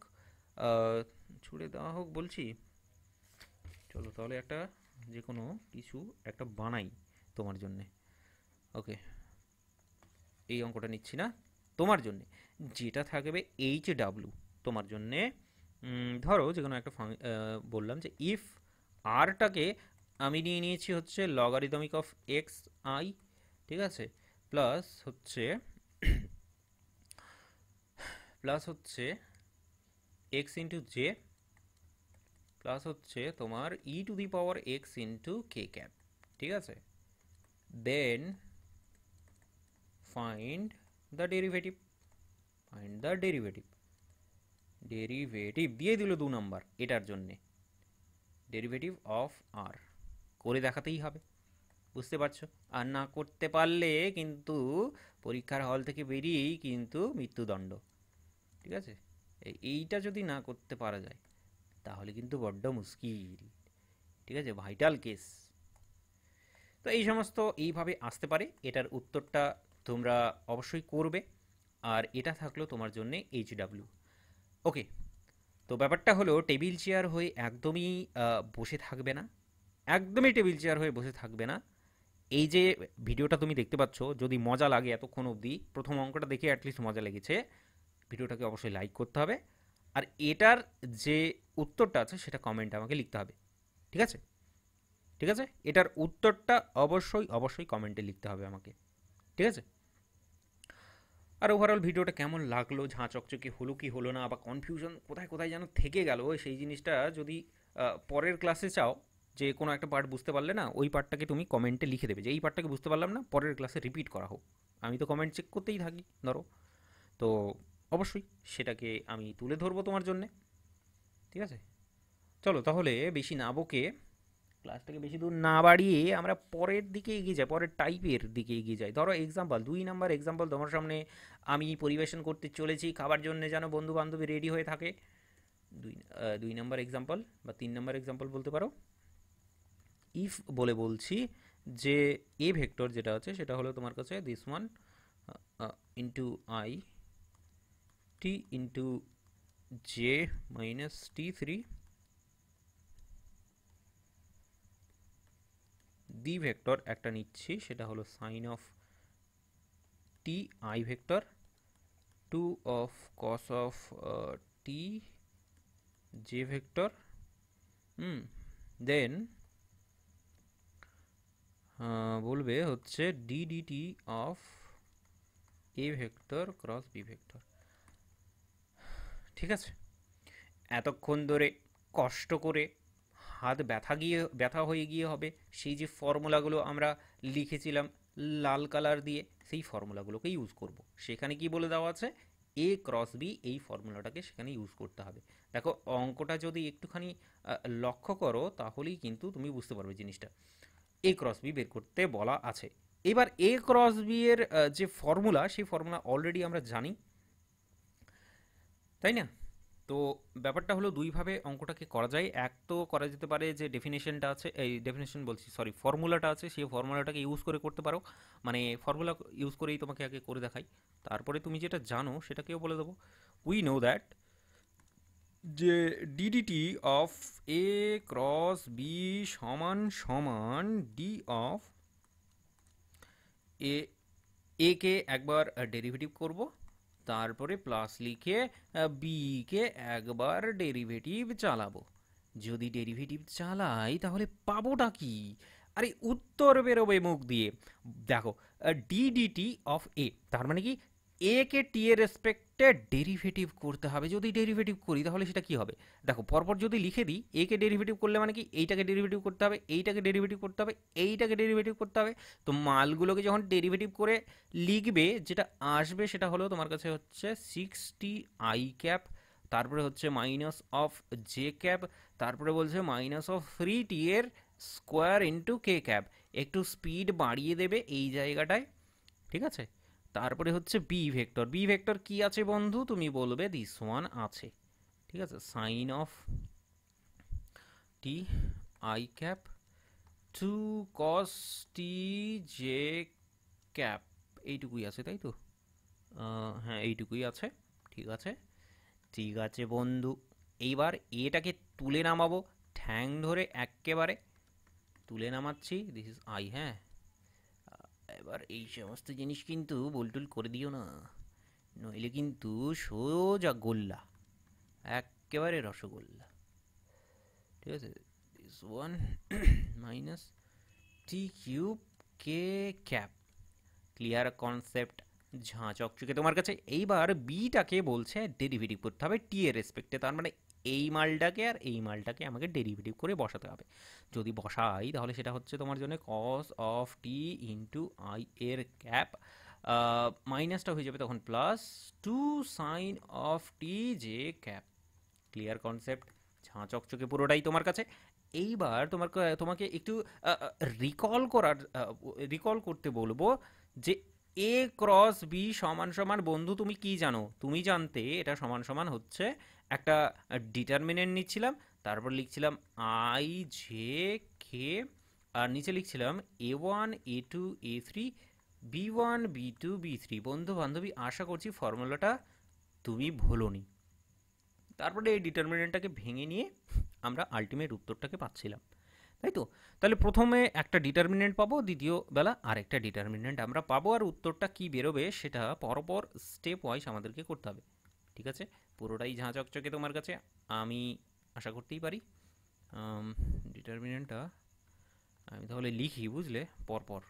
ছুড়ে দেওয়া হোক বলছি চলো তাহলে একটা যে কোনো কিছু একটা বানাই তোমার জন্যে ওকে এই অঙ্কটা নিচ্ছি না তোমার জন্যে যেটা থাকবে এইচ ডাব্লু তোমার জন্যে ধরো যে কোনো একটা বললাম যে ইফ আরটাকে আমি নিয়ে নিয়েছি হচ্ছে লগারিদমিক অফ এক্স আই ঠিক আছে প্লাস হচ্ছে প্লাস হচ্ছে এক্স ইন্টু জে প্লাস হচ্ছে তোমার e to the power x into K cap ঠিক আছে then find the derivative find the derivative derivative দিয়ে দিল দু নম্বর এটার জন্যে ডেরিভেটিভ অফ আর করে দেখাতেই হবে বুঝতে পারছো আর না করতে পারলে কিন্তু পরীক্ষার হল থেকে বেরিয়েই কিন্তু মৃত্যুদণ্ড ঠিক আছে এইটা যদি না করতে পারা যায় তাহলে কিন্তু বড্ড মুশকিল ঠিক আছে ভাইটাল কেস তো এই সমস্ত এইভাবে আসতে পারে এটার উত্তরটা তোমরা অবশ্যই করবে আর এটা থাকলো তোমার জন্য এইচ ডাব্লিউ ওকে তো ব্যাপারটা হলো টেবিল চেয়ার হয়ে একদমই বসে থাকবে না একদমই টেবিল চেয়ার হয়ে বসে থাকবে না এই যে ভিডিওটা তুমি দেখতে পাচ্ছ যদি মজা লাগে এতক্ষণ অবধি প্রথম অঙ্কটা দেখে অ্যাটলিস্ট মজা লেগেছে ভিডিওটাকে অবশ্যই লাইক করতে হবে আর এটার যে উত্তরটা আছে সেটা কমেন্ট আমাকে লিখতে হবে ঠিক আছে ঠিক আছে এটার উত্তরটা অবশ্যই অবশ্যই কমেন্টে লিখতে হবে আমাকে ঠিক আছে আর ওভারঅল ভিডিওটা কেমন লাগলো ঝাঁ চকচকে হলো কি হলো না বা কনফিউশন কোথায় কোথায় যেন থেকে গেল সেই জিনিসটা যদি পরের ক্লাসে চাও যে কোনো একটা পার্ট বুঝতে পারলে না ওই পার্টটাকে তুমি কমেন্টে লিখে দেবে যে এই পার্টটাকে বুঝতে পারলাম না পরের ক্লাসে রিপিট করা হোক আমি তো কমেন্ট চেক করতেই থাকি ধরো তো অবশ্যই সেটাকে আমি তুলে ধরবো তোমার জন্যে ঠিক আছে চলো তাহলে বেশি না বকে ক্লাসটাকে বেশি দূর না বাড়িয়ে আমরা পরের দিকে এগিয়ে যাই পরের টাইপের দিকে এগিয়ে যাই ধরো এক্সাম্পল দুই নাম্বার এক্সাম্পল তোমার সামনে আমি পরিবেশন করতে চলেছি খাবার জন্য যেন বন্ধু বান্ধবী রেডি হয়ে থাকে দুই দুই নাম্বার এক্সাম্পল বা তিন নাম্বার এক্সাম্পল বলতে পারো ইফ বলে বলছি যে এ ভেক্টর যেটা আছে সেটা হলো তোমার কাছে this one into I t into J minus t three দ্বি ভেক্টর একটা নিচ্ছি সেটা হলো sine of t I vector two of cos of t J vector hmm then বলবে হচ্ছে d of A vector cross B vector ঠিক আছে এতক্ষণ ধরে কষ্ট করে হাত ব্যথা গিয়ে ব্যথা হয়ে গিয়ে হবে সেই যে ফর্মুলাগুলো আমরা লিখেছিলাম লাল কালার দিয়ে সেই ফর্মুলাগুলোকে ইউজ করব। সেখানে কি বলে দেওয়া আছে এ ক্রস বি এই ফর্মুলাটাকে সেখানে ইউজ করতে হবে দেখো অঙ্কটা যদি একটুখানি লক্ষ্য করো তাহলেই কিন্তু তুমি বুঝতে পারবে জিনিসটা এ ক্রস বি বের করতে বলা আছে এবার এ ক্রস বি এর যে ফর্মুলা সেই ফর্মুলা অলরেডি আমরা জানি তাই না তো ব্যাপারটা হলো দুইভাবে অঙ্কটাকে করা যায় এক তো করা যেতে পারে যে ডেফিনেশনটা আছে এই ডেফিনেশন বলছি সরি ফর্মুলাটা আছে সেই ফর্মুলাটাকে ইউজ করে করতে পারো মানে ফর্মুলা ইউজ করেই তোমাকে আগে করে দেখাই তারপরে তুমি যেটা জানো সেটাকেও বলে দেবো উই নো দ্যাট যে DDT of A cross B সমান সমান ডি অফ এ কে একবার ডেরিভেটিভ করবো তারপরে প্লাস লিখে বিকে একবার ডেরিভেটিভ চালাবো যদি ডেরিভেটিভ চালাই তাহলে পাবোটা কি আরে উত্তর বেরোবে মুখ দিয়ে দেখো ডিডিটি অফ এ তার মানে কি এ কে টি এর রেসপেক্টে ডেরিভেটিভ করতে হবে যদি ডেরিভেটিভ করি তাহলে সেটা কি হবে দেখো পরপর যদি লিখে দিই এ কে ডেরিভেটিভ করলে মানে কি এইটাকে ডেরিভেটিভ করতে হবে এইটাকে ডেরিভেটিভ করতে হবে এইটাকে ডেরিভেটিভ করতে হবে তো মালগুলোকে যখন ডেরিভেটিভ করে লিখবে যেটা আসবে সেটা হলো তোমার কাছে হচ্ছে সিক্সটি আই ক্যাপ তারপরে হচ্ছে মাইনাস অফ জে ক্যাপ তারপরে বলছে মাইনাস অফ থ্রি টি এর স্কোয়ার ইন্টু কে ক্যাপ একটু স্পিড বাড়িয়ে দেবে এই জায়গাটায় ঠিক আছে তারপরে হচ্ছে বি ভেক্টর বি ভেক্টর কি আছে বন্ধু তুমি বলবে দিস ওয়ান আছে ঠিক আছে sine of t I cap two cos t J cap এইটুকুই আছে তাই তো হ্যাঁ এইটুকুই আছে ঠিক আছে ঠিক আছে বন্ধু এইবার এটাকে তুলে নামাবো ঠ্যাং ধরে একেবারে তুলে নামাচ্ছি দিস ইজ আই হ্যাঁ এবার এই সমস্ত জিনিস কিন্তু বলটুল করে দিও না নইলে কিন্তু সোজা গোল্লা একেবারে রসগোল্লা ঠিক আছে this one minus t cube K cap clear concept ঝাঁ চকচকে তোমার কাছে এইবার বিটাকে বলছে ডেরিভেটিভ করতে হবে টি এর রেসপেক্টে তার মানে এই মালটাকে আর এই মালটাকে আমাকে ডেরিভেটিভ করে বসাতে হবে যদি বসাই তাহলে সেটা হচ্ছে তোমার জন্য cos of T into I এর ক্যাপ মাইনাসটা হয়ে যাবে তখন plus two sine of t J cap clear concept ঝাঁ চকচকে পুরোটাই তোমার কাছে এইবার তোমার তোমাকে একটু রিকল করার রিকল করতে বলবো যে এ ক্রস বি সমান সমান বন্ধু তুমি কি জানো তুমি জানতে এটা সমান সমান হচ্ছে একটা ডিটারমিনেন্ট নিচ্ছিলাম তারপর লিখছিলাম আই জে কে আর নিচে লিখছিলাম A one A two A three B one B two B three বন্ধু বান্ধবী আশা করছি ফর্মুলাটা তুমি ভুলোনি তারপরে এই ডিটারমিনেন্টটাকে ভেঙে নিয়ে আমরা আলটিমেট উত্তরটাকে পাচ্ছিলাম তাই তো তাহলে প্রথমে একটা ডিটারমিনেন্ট পাবো দ্বিতীয় বেলা আরেকটা ডিটারমিনেন্ট আমরা পাবো আর উত্তরটা কি বেরোবে সেটা পরপর স্টেপ ওয়াইজ আমাদেরকে করতে হবে ঠিক আছে পুরোটাই ঝাঁ চকচকে তোমার কাছে আমি আশা করতেই পারি ডিটারমিনেন্টটা আমি তাহলে লিখি বুঝলে পরপর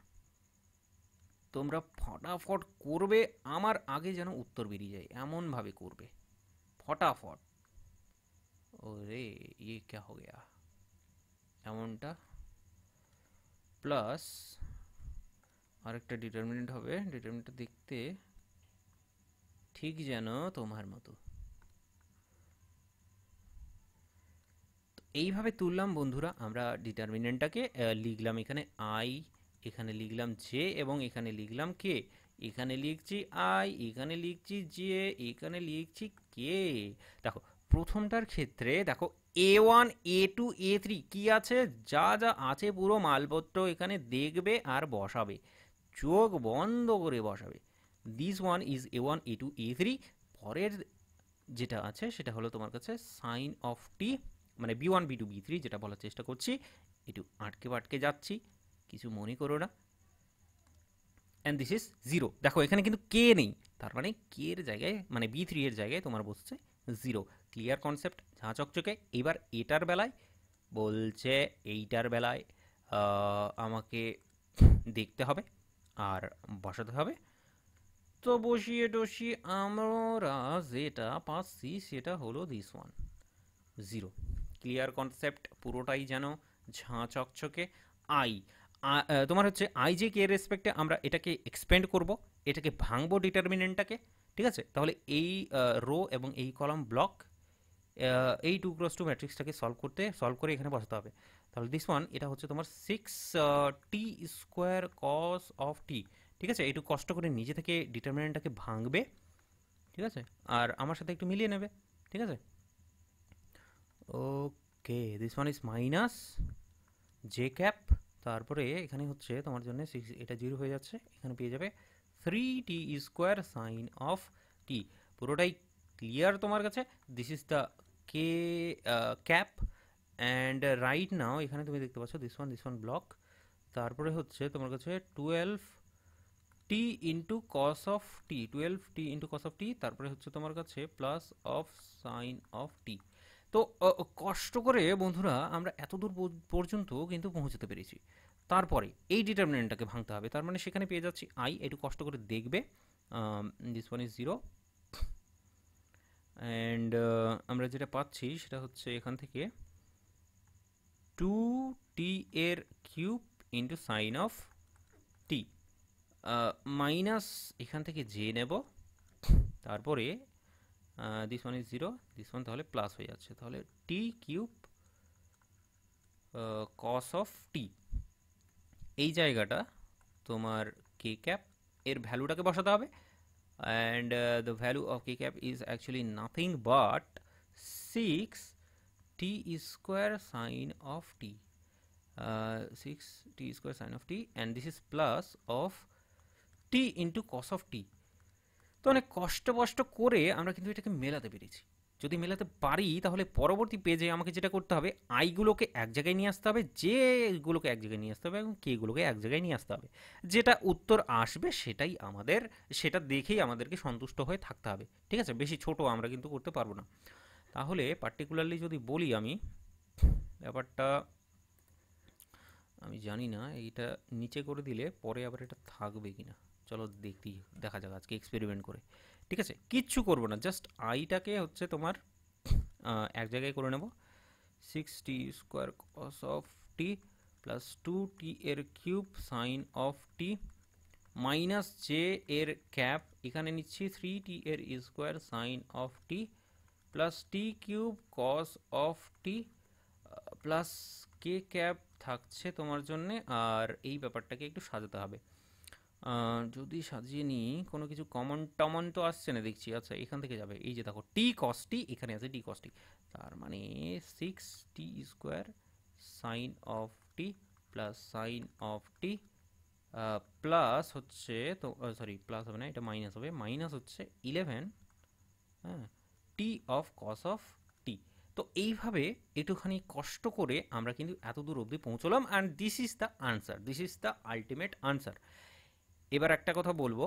তোমরা ফটাফট করবে আমার আগে যেন উত্তর বেরিয়ে যায় এমনভাবে করবে ফটাফট ওরে ইয়ে ক্যা হো গয়া এমনটা প্লাস আরেকটা ডিটারমিনেন্ট হবে ডিটারমিনেন্টটা দেখতে ঠিক যেন তোমার মতো এইভাবে তুললাম বন্ধুরা আমরা ডিটারমিনেন্টটাকে লিখলাম এখানে আই এখানে লিখলাম জে এবং এখানে লিখলাম কে এখানে লিখছি আই এখানে লিখছি জে এখানে লিখছি কে দেখো প্রথমটার ক্ষেত্রে দেখো A one A two A three কী আছে যা যা আছে পুরো মালপত্র এখানে দেখবে আর বসাবে চোখ বন্ধ করে বসাবে this one is a one A two A three পরের যেটা আছে সেটা হলো তোমার কাছে সাইন অফ টি মানে B one B two B three যেটা বলার চেষ্টা করছি একটু আটকে পাটকে যাচ্ছি কিছু মনে করো না অ্যান্ড দিস ইজ জিরো দেখো এখানে কিন্তু কে নেই তার মানে কে এর জায়গায় মানে বি থ্রি এর জায়গায় তোমার বসছে জিরো ক্লিয়ার কনসেপ্ট ঝাঁ চকচকে এবার এটার বেলায় বলছে এইটার বেলায় আমাকে দেখতে হবে আর বসাতে হবে তো বসিয়ে টসিয়ে আমরা যেটা পাচ্ছি সেটা হলো this one zero clear concept পুরোটাই যেন ঝাঁ চকচকে আই তোমার হচ্ছে আই যে কে রেসপেক্টে আমরা এটাকে এক্সপেন্ড করব এটাকে ভাঙবো ডিটারমিনেন্টটাকে ঠিক আছে তাহলে এই রো এবং এই কলম ব্লক এই টু ক্রস টু ম্যাট্রিক্সটাকে সলভ করতে সলভ করে এখানে বসাতে হবে তাহলে দিস ওয়ান এটা হচ্ছে তোমার six T square cos of টি ঠিক আছে একটু কষ্ট করে নিজে থেকে ডিটারমিনেন্টটাকে ভাঙবে ঠিক আছে আর আমার সাথে একটু মিলিয়ে নেবে ঠিক আছে okay this one is minus J cap তারপরে এখানে হচ্ছে তোমার জন্য সিক্স এটা জিরো হয়ে যাচ্ছে এখানে পেয়ে যাবে three T square sine of T পুরোটাই ক্লিয়ার তোমার কাছে this is the K cap and right now এখানে তুমি দেখতে পাচ্ছ this one this one block তারপরে হচ্ছে তোমার কাছে twelve T into cos of T twelve T into cos of T তারপরে হচ্ছে তোমার কাছে plus of sine of T তো কষ্ট করে বন্ধুরা আমরা এত দূর পর্যন্ত কিন্তু পৌঁছতে পেরেছি তারপরে এই ডিটারমিনেন্টটাকে ভাঙতে হবে তার মানে সেখানে পেয়ে যাচ্ছি আই একটু কষ্ট করে দেখবে this one is zero and uh, আমরা যেটা পাচ্ছি সেটা হচ্ছে এখান থেকে টু টি এর cube into sine of T minus এখান থেকে জে নেব তারপরে this one is zero this one তাহলে প্লাস হয়ে যাচ্ছে তাহলে টি কিউব কস অফ টি এই জায়গাটা তোমার কে ক্যাপ এর ভ্যালুটাকে বসাতে হবে and uh, the value of k cap is actually nothing but 6 t square sine of t uh, 6 t square sine of t and this is plus of t into cos of t তো অনেক কষ্ট কষ্ট করে আমরা কিন্তু এটাকে মেলাতে পেরেছি যদি মেলাতে পারি তাহলে পরবর্তী পেজে আমাকে যেটা করতে হবে আইগুলোকে এক জায়গায় নিয়ে আসতে হবে যেগুলোকে এক জায়গায় নিয়ে আসতে হবে এবং কেগুলোকে এক জায়গায় নিয়ে আসতে হবে যেটা উত্তর আসবে সেটাই আমাদের সেটা দেখেই আমাদেরকে সন্তুষ্ট হয়ে থাকতে হবে ঠিক আছে বেশি ছোট আমরা কিন্তু করতে পারবো না তাহলে পার্টিকুলারলি যদি বলি আমি ব্যাপারটা আমি জানি না এইটা নিচে করে দিলে পরে আবার এটা থাকবে কি না চলো দেখি দেখা যাক আজকে এক্সপেরিমেন্ট করে ঠিক আছে কিচ্ছু করব না জাস্ট আইটাকে হচ্ছে তোমার এক জায়গায় করে নেব six T square cos of T plus two T এর cube sine of T minus J এর ক্যাপ এখানে নিচ্ছি থ্রি টি এর square sine of T plus T cube cos of T plus K cap থাকছে তোমার জন্যে আর এই ব্যাপারটাকে একটু সাজাতে হবে যদি সাজিয়ে নিই কোনো কিছু কমন টমন তো আসছে না দেখছি আচ্ছা এখান থেকে যাবে এই যে দেখো টি কস্টি এখানে আছে টি কস্টি তার মানে six T square sine of T plus sine of T plus হচ্ছে তো সরি প্লাস হবে না এটা মাইনাস হবে মাইনাস হচ্ছে ইলেভেন হ্যাঁ T of cos of T তো এইভাবে একটুখানি কষ্ট করে আমরা কিন্তু এত দূর অবধি পৌঁছলাম and this is the answer this is the ultimate answer এবার একটা কথা বলবো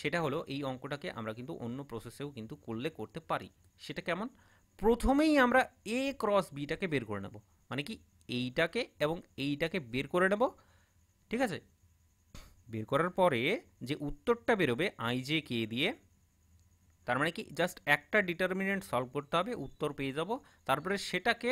সেটা হলো এই অঙ্কটাকে আমরা কিন্তু অন্য প্রসেসেও কিন্তু করলে করতে পারি সেটা কেমন প্রথমেই আমরা এ ক্রস বিটাকে বের করে নেব মানে কি এইটাকে এবং এইটাকে বের করে নেব ঠিক আছে বের করার পরে যে উত্তরটা বেরোবে আই জে কে দিয়ে তার মানে কি জাস্ট একটা ডিটারমিনেন্ট সলভ করতে হবে উত্তর পেয়ে যাব তারপরে সেটাকে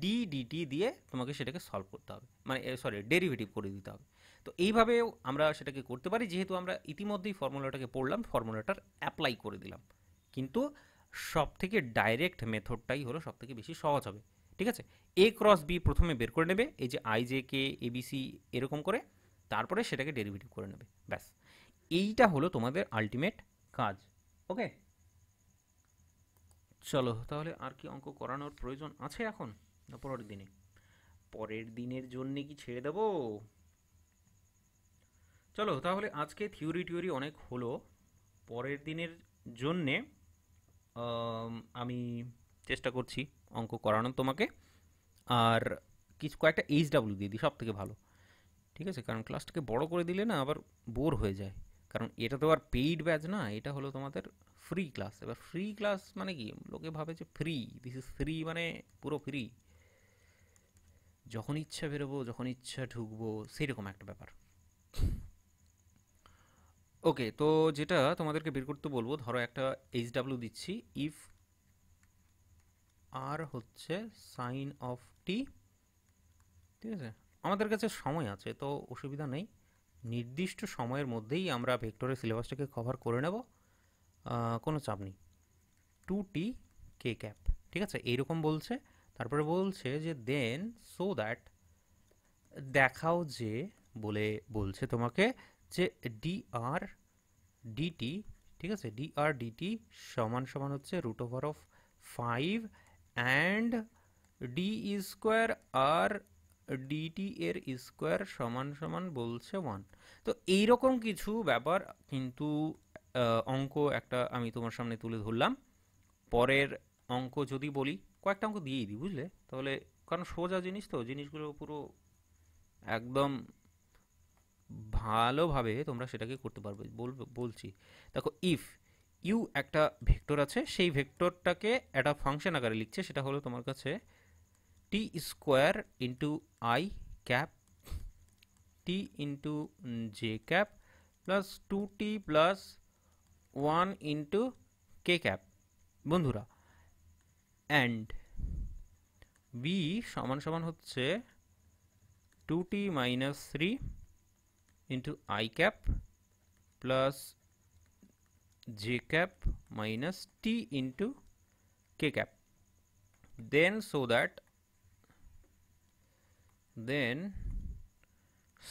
ডি ডিটি দিয়ে তোমাকে সেটাকে সলভ করতে হবে মানে সরি ডেরিভেটিভ করে দিতে হবে তো এইভাবেও আমরা সেটাকে করতে পারি যেহেতু আমরা ইতিমধ্যেই ফর্মুলাটাকে পড়লাম ফর্মুলাটার অ্যাপ্লাই করে দিলাম কিন্তু সব থেকে ডাইরেক্ট মেথডটাই হলো সব থেকে বেশি সহজ হবে ঠিক আছে এ ক্রস বি প্রথমে বের করে নেবে এই যে আই জে কে এবিসি এরকম করে তারপরে সেটাকে ডেরিভেটিভ করে নেবে ব্যাস এইটা হলো তোমাদের আলটিমেট কাজ ওকে চলো তাহলে আর কি অঙ্ক করানোর প্রয়োজন আছে এখন না পরের দিনে পরের দিনের জন্যে কি ছেড়ে দেবো চলো তাহলে আজকে থিওরি টিওরি অনেক হলো পরের দিনের জন্যে আমি চেষ্টা করছি অঙ্ক করানোর তোমাকে আর কিছু কয়েকটা এইচ ডাব্লিউ দিয়ে দিই সব থেকে ভালো ঠিক আছে কারণ ক্লাসটাকে বড় করে দিলে না আবার বোর হয়ে যায় কারণ এটা তো আর পেইড ব্যাচ না এটা হলো তোমাদের ফ্রি ক্লাস এবার ফ্রি ক্লাস মানে কি লোকে ভাবে যে ফ্রি দিস ইজ ফ্রি মানে পুরো ফ্রি যখন ইচ্ছা বেরোবো যখন ইচ্ছা ঢুকবো সেইরকম একটা ব্যাপার ওকে তো যেটা তোমাদেরকে বের করতে বলবো ধরো একটা এইচ ডাব্লিউ দিচ্ছি ইফ আর হচ্ছে সাইন অফ টি ঠিক আছে আমাদের কাছে সময় আছে তো অসুবিধা নেই নির্দিষ্ট সময়ের মধ্যেই আমরা ভেক্টরের সিলেবাসটাকে কভার করে নেব কোনো চাপ নেই টু টি কে ক্যাপ ঠিক আছে এইরকম বলছে তারপরে বলছে যে দেন সো দ্যাট দেখাও যে বলে বলছে তোমাকে যে ডি আর ডিটি ঠিক আছে ডি আর ডিটি সমান সমান হচ্ছে root over of five and D square R D T এর স্কোয়ার সমান সমান বলছে ওয়ান তো এইরকম কিছু ব্যাপার কিন্তু অঙ্ক একটা আমি তোমার সামনে তুলে ধরলাম পরের অঙ্ক যদি বলি কয়েকটা অঙ্ক দিয়েই দিই বুঝলে তাহলে কারণ সোজা জিনিস তো জিনিসগুলো পুরো একদম ভালোভাবে তোমরা সেটাকে করতে পারবে বলছি দেখো ইফ ইউ একটা ভেক্টর আছে সেই ভেক্টরটাকে একটা ফাংশন আকারে লিখছে সেটা হলো তোমার কাছে T square into I cap T into J cap plus two T plus one into K cap বন্ধুরা অ্যান্ড বি সমান সমান হচ্ছে two T minus three into I cap plus J cap minus T into K cap then so that then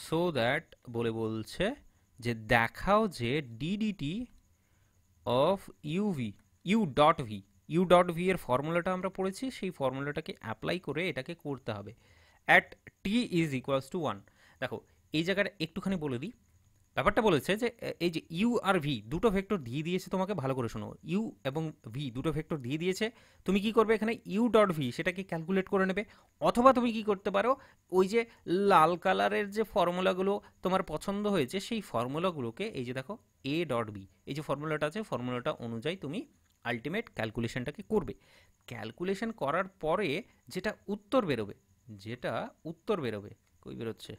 so that বলে বলছে যে দেখাও যে DDT of U V U dot V U dot V এর ফর্মুলাটা আমরা পড়েছি সেই ফর্মুলাটাকে অ্যাপ্লাই করে এটাকে করতে হবে at T is equals to one দেখো এই জায়গাটা একটুখানি বলে দিই ব্যাপারটা বলেছে যে এই যে ইউ আর ভি দুটো ভেক্টর দিয়ে দিয়েছে তোমাকে ভালো করে শোনো ইউ এবং ভি দুটো ভেক্টর দিয়ে দিয়েছে তুমি কি করবে এখানে ইউ ডট ভি সেটাকে ক্যালকুলেট করে নেবে অথবা তুমি কি করতে পারো ওই যে লাল কালারের যে ফর্মুলাগুলো তোমার পছন্দ হয়েছে সেই ফর্মুলাগুলোকে এই যে দেখো এ ডট বি এই যে ফর্মুলাটা আছে ফর্মুলাটা অনুযায়ী তুমি আলটিমেট ক্যালকুলেশনটাকে করবে ক্যালকুলেশন করার পরে যেটা উত্তর বেরোবে যেটা উত্তর বেরোবে কই বেরোচ্ছে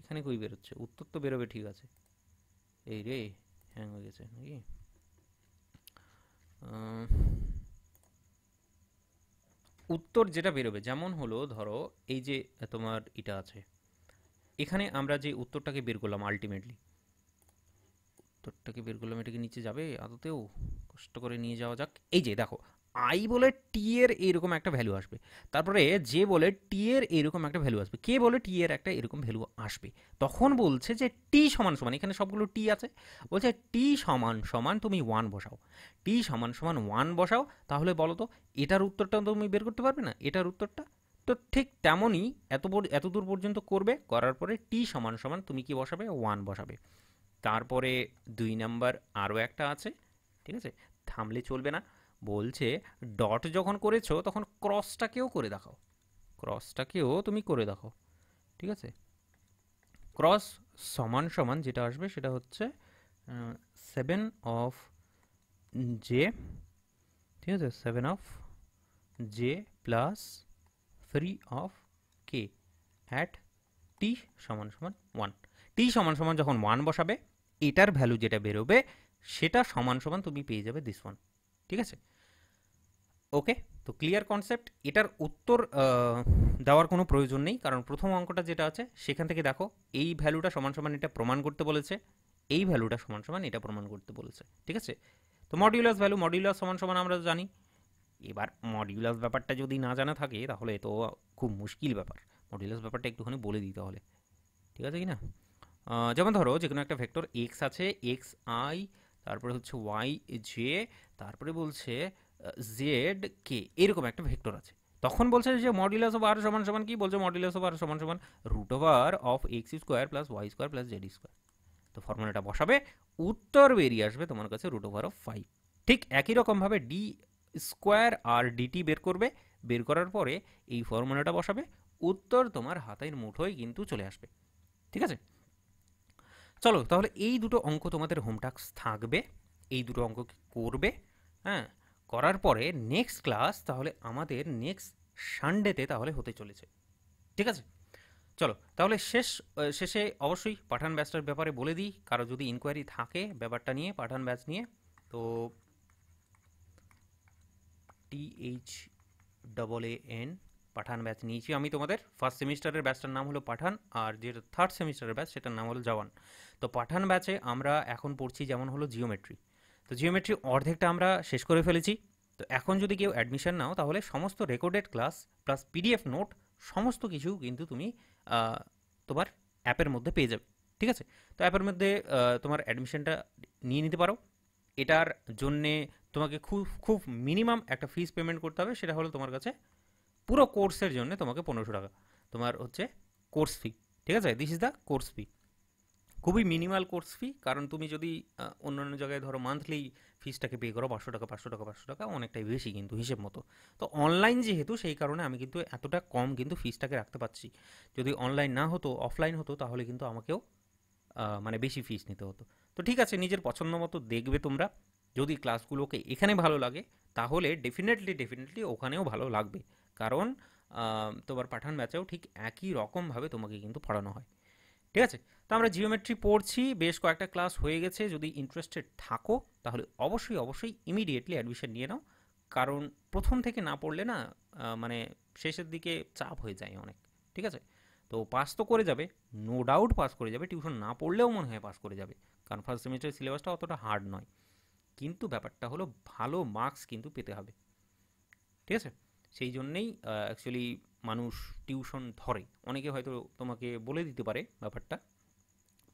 এখানে কই বেরোচ্ছে উত্তর তো বেরোবে ঠিক আছে এই রে হ্যাং হয়ে গেছে নাকি উত্তর যেটা বেরোবে যেমন হলো ধরো এই যে তোমার এটা আছে এখানে আমরা যে উত্তরটাকে বের করলাম আলটিমেটলি তোরটাকে বের করলাম এটাকে নিচে যাবে আদতেও কষ্ট করে নিয়ে যাওয়া যাক এই যে দেখো আই বলে টি এর এইরকম একটা ভ্যালু আসবে তারপরে যে বলে টি এর এইরকম একটা ভ্যালু আসবে কে বলে টি এর একটা এরকম ভ্যালু আসবে তখন বলছে যে টি সমান সমান এখানে সবগুলো টি আছে বলছে টি সমান সমান তুমি ওয়ান বসাও টি সমান সমান ওয়ান বসাও তাহলে বলো তো এটার উত্তরটা তুমি বের করতে পারবে না এটার উত্তরটা তো ঠিক তেমনই এত এত দূর পর্যন্ত করবে করার পরে টি সমান সমান তুমি কি বসাবে ওয়ান বসাবে তারপরে দুই নাম্বার আরও একটা আছে ঠিক আছে থামলে চলবে না বলছে ডট যখন করেছো তখন ক্রসটাকেও করে দেখাও ক্রসটাকেও তুমি করে দেখাও ঠিক আছে ক্রস সমান সমান যেটা আসবে সেটা হচ্ছে সেভেন অফ জে ঠিক আছে seven of J plus three of K at T সমান সমান ওয়ান টি সমান সমান যখন ওয়ান বসাবে এটার ভ্যালু যেটা বেরোবে সেটা সমান সমান তুমি পেয়ে যাবে দিস ওয়ান ঠিক আছে ওকে তো ক্লিয়ার কনসেপ্ট এটার উত্তর দেওয়ার কোনো প্রয়োজন নেই কারণ প্রথম অঙ্কটা যেটা আছে সেখান থেকে দেখো এই ভ্যালুটা সমান সমান এটা প্রমাণ করতে বলেছে এই ভ্যালুটা সমান সমান এটা প্রমাণ করতে বলেছে ঠিক আছে তো মডিউলাস ভ্যালু মডিউলাস সমান সমান আমরা জানি এবার মডিউলাস ব্যাপারটা যদি না জানা থাকে তাহলে তো খুব মুশকিল ব্যাপার মডিউলাস ব্যাপারটা একটুখানি বলে দিতে হলে ঠিক আছে কি না যেমন ধরো যে কোনো একটা ভেক্টর এক্স আছে এক্স আই তারপরে হচ্ছে ওয়াই জে তারপরে বলছে জেড কে এরকম একটা ভেক্টর আছে তখন বলছে যে মডিলাস অফ আর সমান সমান কি বলছে মডিলাস অফ আর সমান সমান root over of X square plus Y square plus Z square তো ফর্মুলাটা বসাবে উত্তর বেরিয়ে আসবে তোমার কাছে রুট ওভার অফ ফাইভ ঠিক একই রকমভাবে ডি স্কোয়ার আর ডিটি বের করবে বের করার পরে এই ফর্মুলাটা বসাবে উত্তর তোমার হাতের মুঠোয় কিন্তু চলে আসবে ঠিক আছে চলো তাহলে এই দুটো অঙ্ক তোমাদের হোমটাক্স থাকবে এই দুটো অঙ্ক করবে হ্যাঁ করার পরে নেক্সট ক্লাস তাহলে আমাদের নেক্সট সানডেতে তাহলে হতে চলেছে ঠিক আছে চলো তাহলে শেষ শেষে অবশ্যই পাঠান ব্যাচটার ব্যাপারে বলে দিই কারো যদি ইনকোয়ারি থাকে ব্যাপারটা নিয়ে পাঠান ব্যাচ নিয়ে তো T H double A N Pathaan batch নিয়েছি আমি তোমাদের ফার্স্ট সেমিস্টারের ব্যাচটার নাম হলো পাঠান আর যেটা থার্ড সেমিস্টারের ব্যাচ সেটার নাম হলো জওয়ান তো পাঠান ব্যাচে আমরা এখন পড়ছি যেমন হলো জিওমেট্রি তো জিওমেট্রি অর্ধেকটা আমরা শেষ করে ফেলেছি তো এখন যদি কেউ অ্যাডমিশন নাও তাহলে সমস্ত recorded class plus PDF note সমস্ত কিছু কিন্তু তুমি তোমার অ্যাপের মধ্যে পেয়ে যাবে ঠিক আছে তো অ্যাপের মধ্যে তোমার অ্যাডমিশনটা নিয়ে নিতে পারো এটার জন্যে তোমাকে খুব খুব মিনিমাম একটা ফিস পেমেন্ট করতে হবে সেটা হলো তোমার কাছে পুরো কোর্সের জন্য তোমাকে পনেরোশো টাকা তোমার হচ্ছে কোর্স ফি ঠিক আছে this is the course fee খুবই মিনিমাল কোর্স ফি কারণ তুমি যদি অন্যান্য জায়গায় ধরো মান্থলি ফিজটাকে পে করো পাঁচশো টাকা পাঁচশো টাকা পাঁচশো টাকা অনেকটাই বেশি কিন্তু হিসেব মতো তো অনলাইন যেহেতু সেই কারণে আমি কিন্তু এতটা কম কিন্তু ফিজটাকে রাখতে পারছি যদি অনলাইন না হতো অফলাইন হতো তাহলে কিন্তু আমাকেও মানে বেশি ফিজ নিতে হতো তো ঠিক আছে নিজের পছন্দ মতো দেখবে তোমরা যদি ক্লাসগুলোকে এখানে ভালো লাগে তাহলে ডেফিনেটলি ডেফিনেটলি ওখানেও ভালো লাগবে কারণ তোমার পাঠান ম্যাচেও ঠিক একই রকমভাবে তোমাকে কিন্তু পড়ানো হয় ঠিক আছে তো আমরা জিওমেট্রি পড়ছি বেশ কয়েকটা ক্লাস হয়ে গেছে যদি ইন্টারেস্টেড থাকো তাহলে অবশ্যই অবশ্যই ইমিডিয়েটলি অ্যাডমিশন নিয়ে নাও কারণ প্রথম থেকে না পড়লে না মানে শেষের দিকে চাপ হয়ে যায় অনেক ঠিক আছে তো পাস তো করে যাবে নো ডাউট পাস করে যাবে টিউশন না পড়লেও মনে হয় পাস করে যাবে কারণ ফার্স্ট সেমিস্টারের সিলেবাসটা অতটা হার্ড নয় কিন্তু ব্যাপারটা হলো ভালো মার্কস কিন্তু পেতে হবে ঠিক আছে সেই জন্যেই অ্যাকচুয়ালি মানুষ টিউশন ধরে অনেকে হয়তো তোমাকে বলে দিতে পারে ব্যাপারটা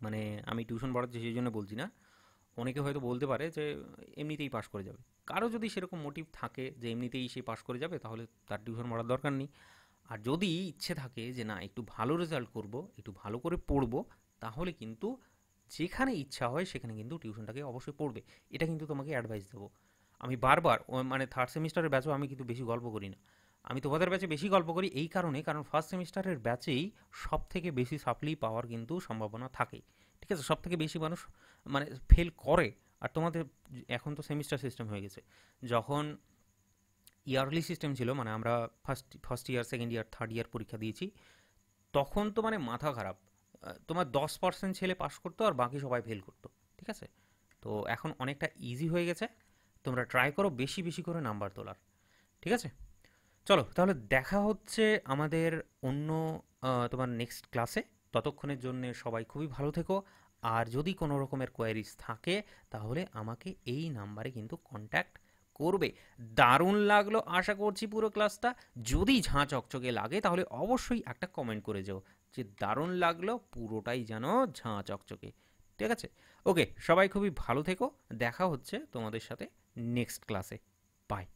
মানে আমি টিউশন পড়াচ্ছি সেই জন্য বলছি না অনেকে হয়তো বলতে পারে যে এমনিতেই পাশ করে যাবে কারো যদি সেরকম মোটিভ থাকে যে এমনিতেই সে পাশ করে যাবে তাহলে তার টিউশন পড়ার দরকার নেই আর যদি ইচ্ছে থাকে যে না একটু ভালো রেজাল্ট করব একটু ভালো করে পড়ব তাহলে কিন্তু যেখানে ইচ্ছা হয় সেখানে কিন্তু টিউশনটাকে অবশ্যই পড়বে এটা কিন্তু তোমাকে অ্যাডভাইস দেবো আমি বারবার মানে থার্ড সেমিস্টারের ব্যাচও আমি কিন্তু বেশি গল্প করি না আমি তোমাদের ব্যাচে বেশি গল্প করি এই কারণে কারণ ফার্স্ট সেমিস্টারের ব্যাচেই সব থেকে বেশি সাপ্লি পাওয়ার কিন্তু সম্ভাবনা থাকে ঠিক আছে সব থেকে বেশি মানুষ মানে ফেল করে আর তোমাদের এখন তো সেমিস্টার সিস্টেম হয়ে গেছে যখন ইয়ারলি সিস্টেম ছিল মানে আমরা first first year second year third year পরীক্ষা দিয়েছি তখন তো মানে মাথা খারাপ তোমার দশ পার্সেন্ট ছেলে পাস করতো আর বাকি সবাই ফেল করতো ঠিক আছে তো এখন অনেকটা ইজি হয়ে গেছে তোমরা ট্রাই করো বেশি বেশি করে নাম্বার তোলার ঠিক আছে চলো তাহলে দেখা হচ্ছে আমাদের অন্য তোমার নেক্সট ক্লাসে ততক্ষণের জন্য সবাই খুবই ভালো থেকো আর যদি কোনো রকমের কোয়ারিজ থাকে তাহলে আমাকে এই নাম্বারে কিন্তু কন্ট্যাক্ট করবে দারুণ লাগলো আশা করছি পুরো ক্লাসটা যদি ঝাঁ চকচকে লাগে তাহলে অবশ্যই একটা কমেন্ট করে যাও যে দারুণ লাগলো পুরোটাই যেন ঝাঁ চকচকে ঠিক আছে ওকে সবাই খুবই ভালো থেকো দেখা হচ্ছে তোমাদের সাথে নেক্সট ক্লাসে বাই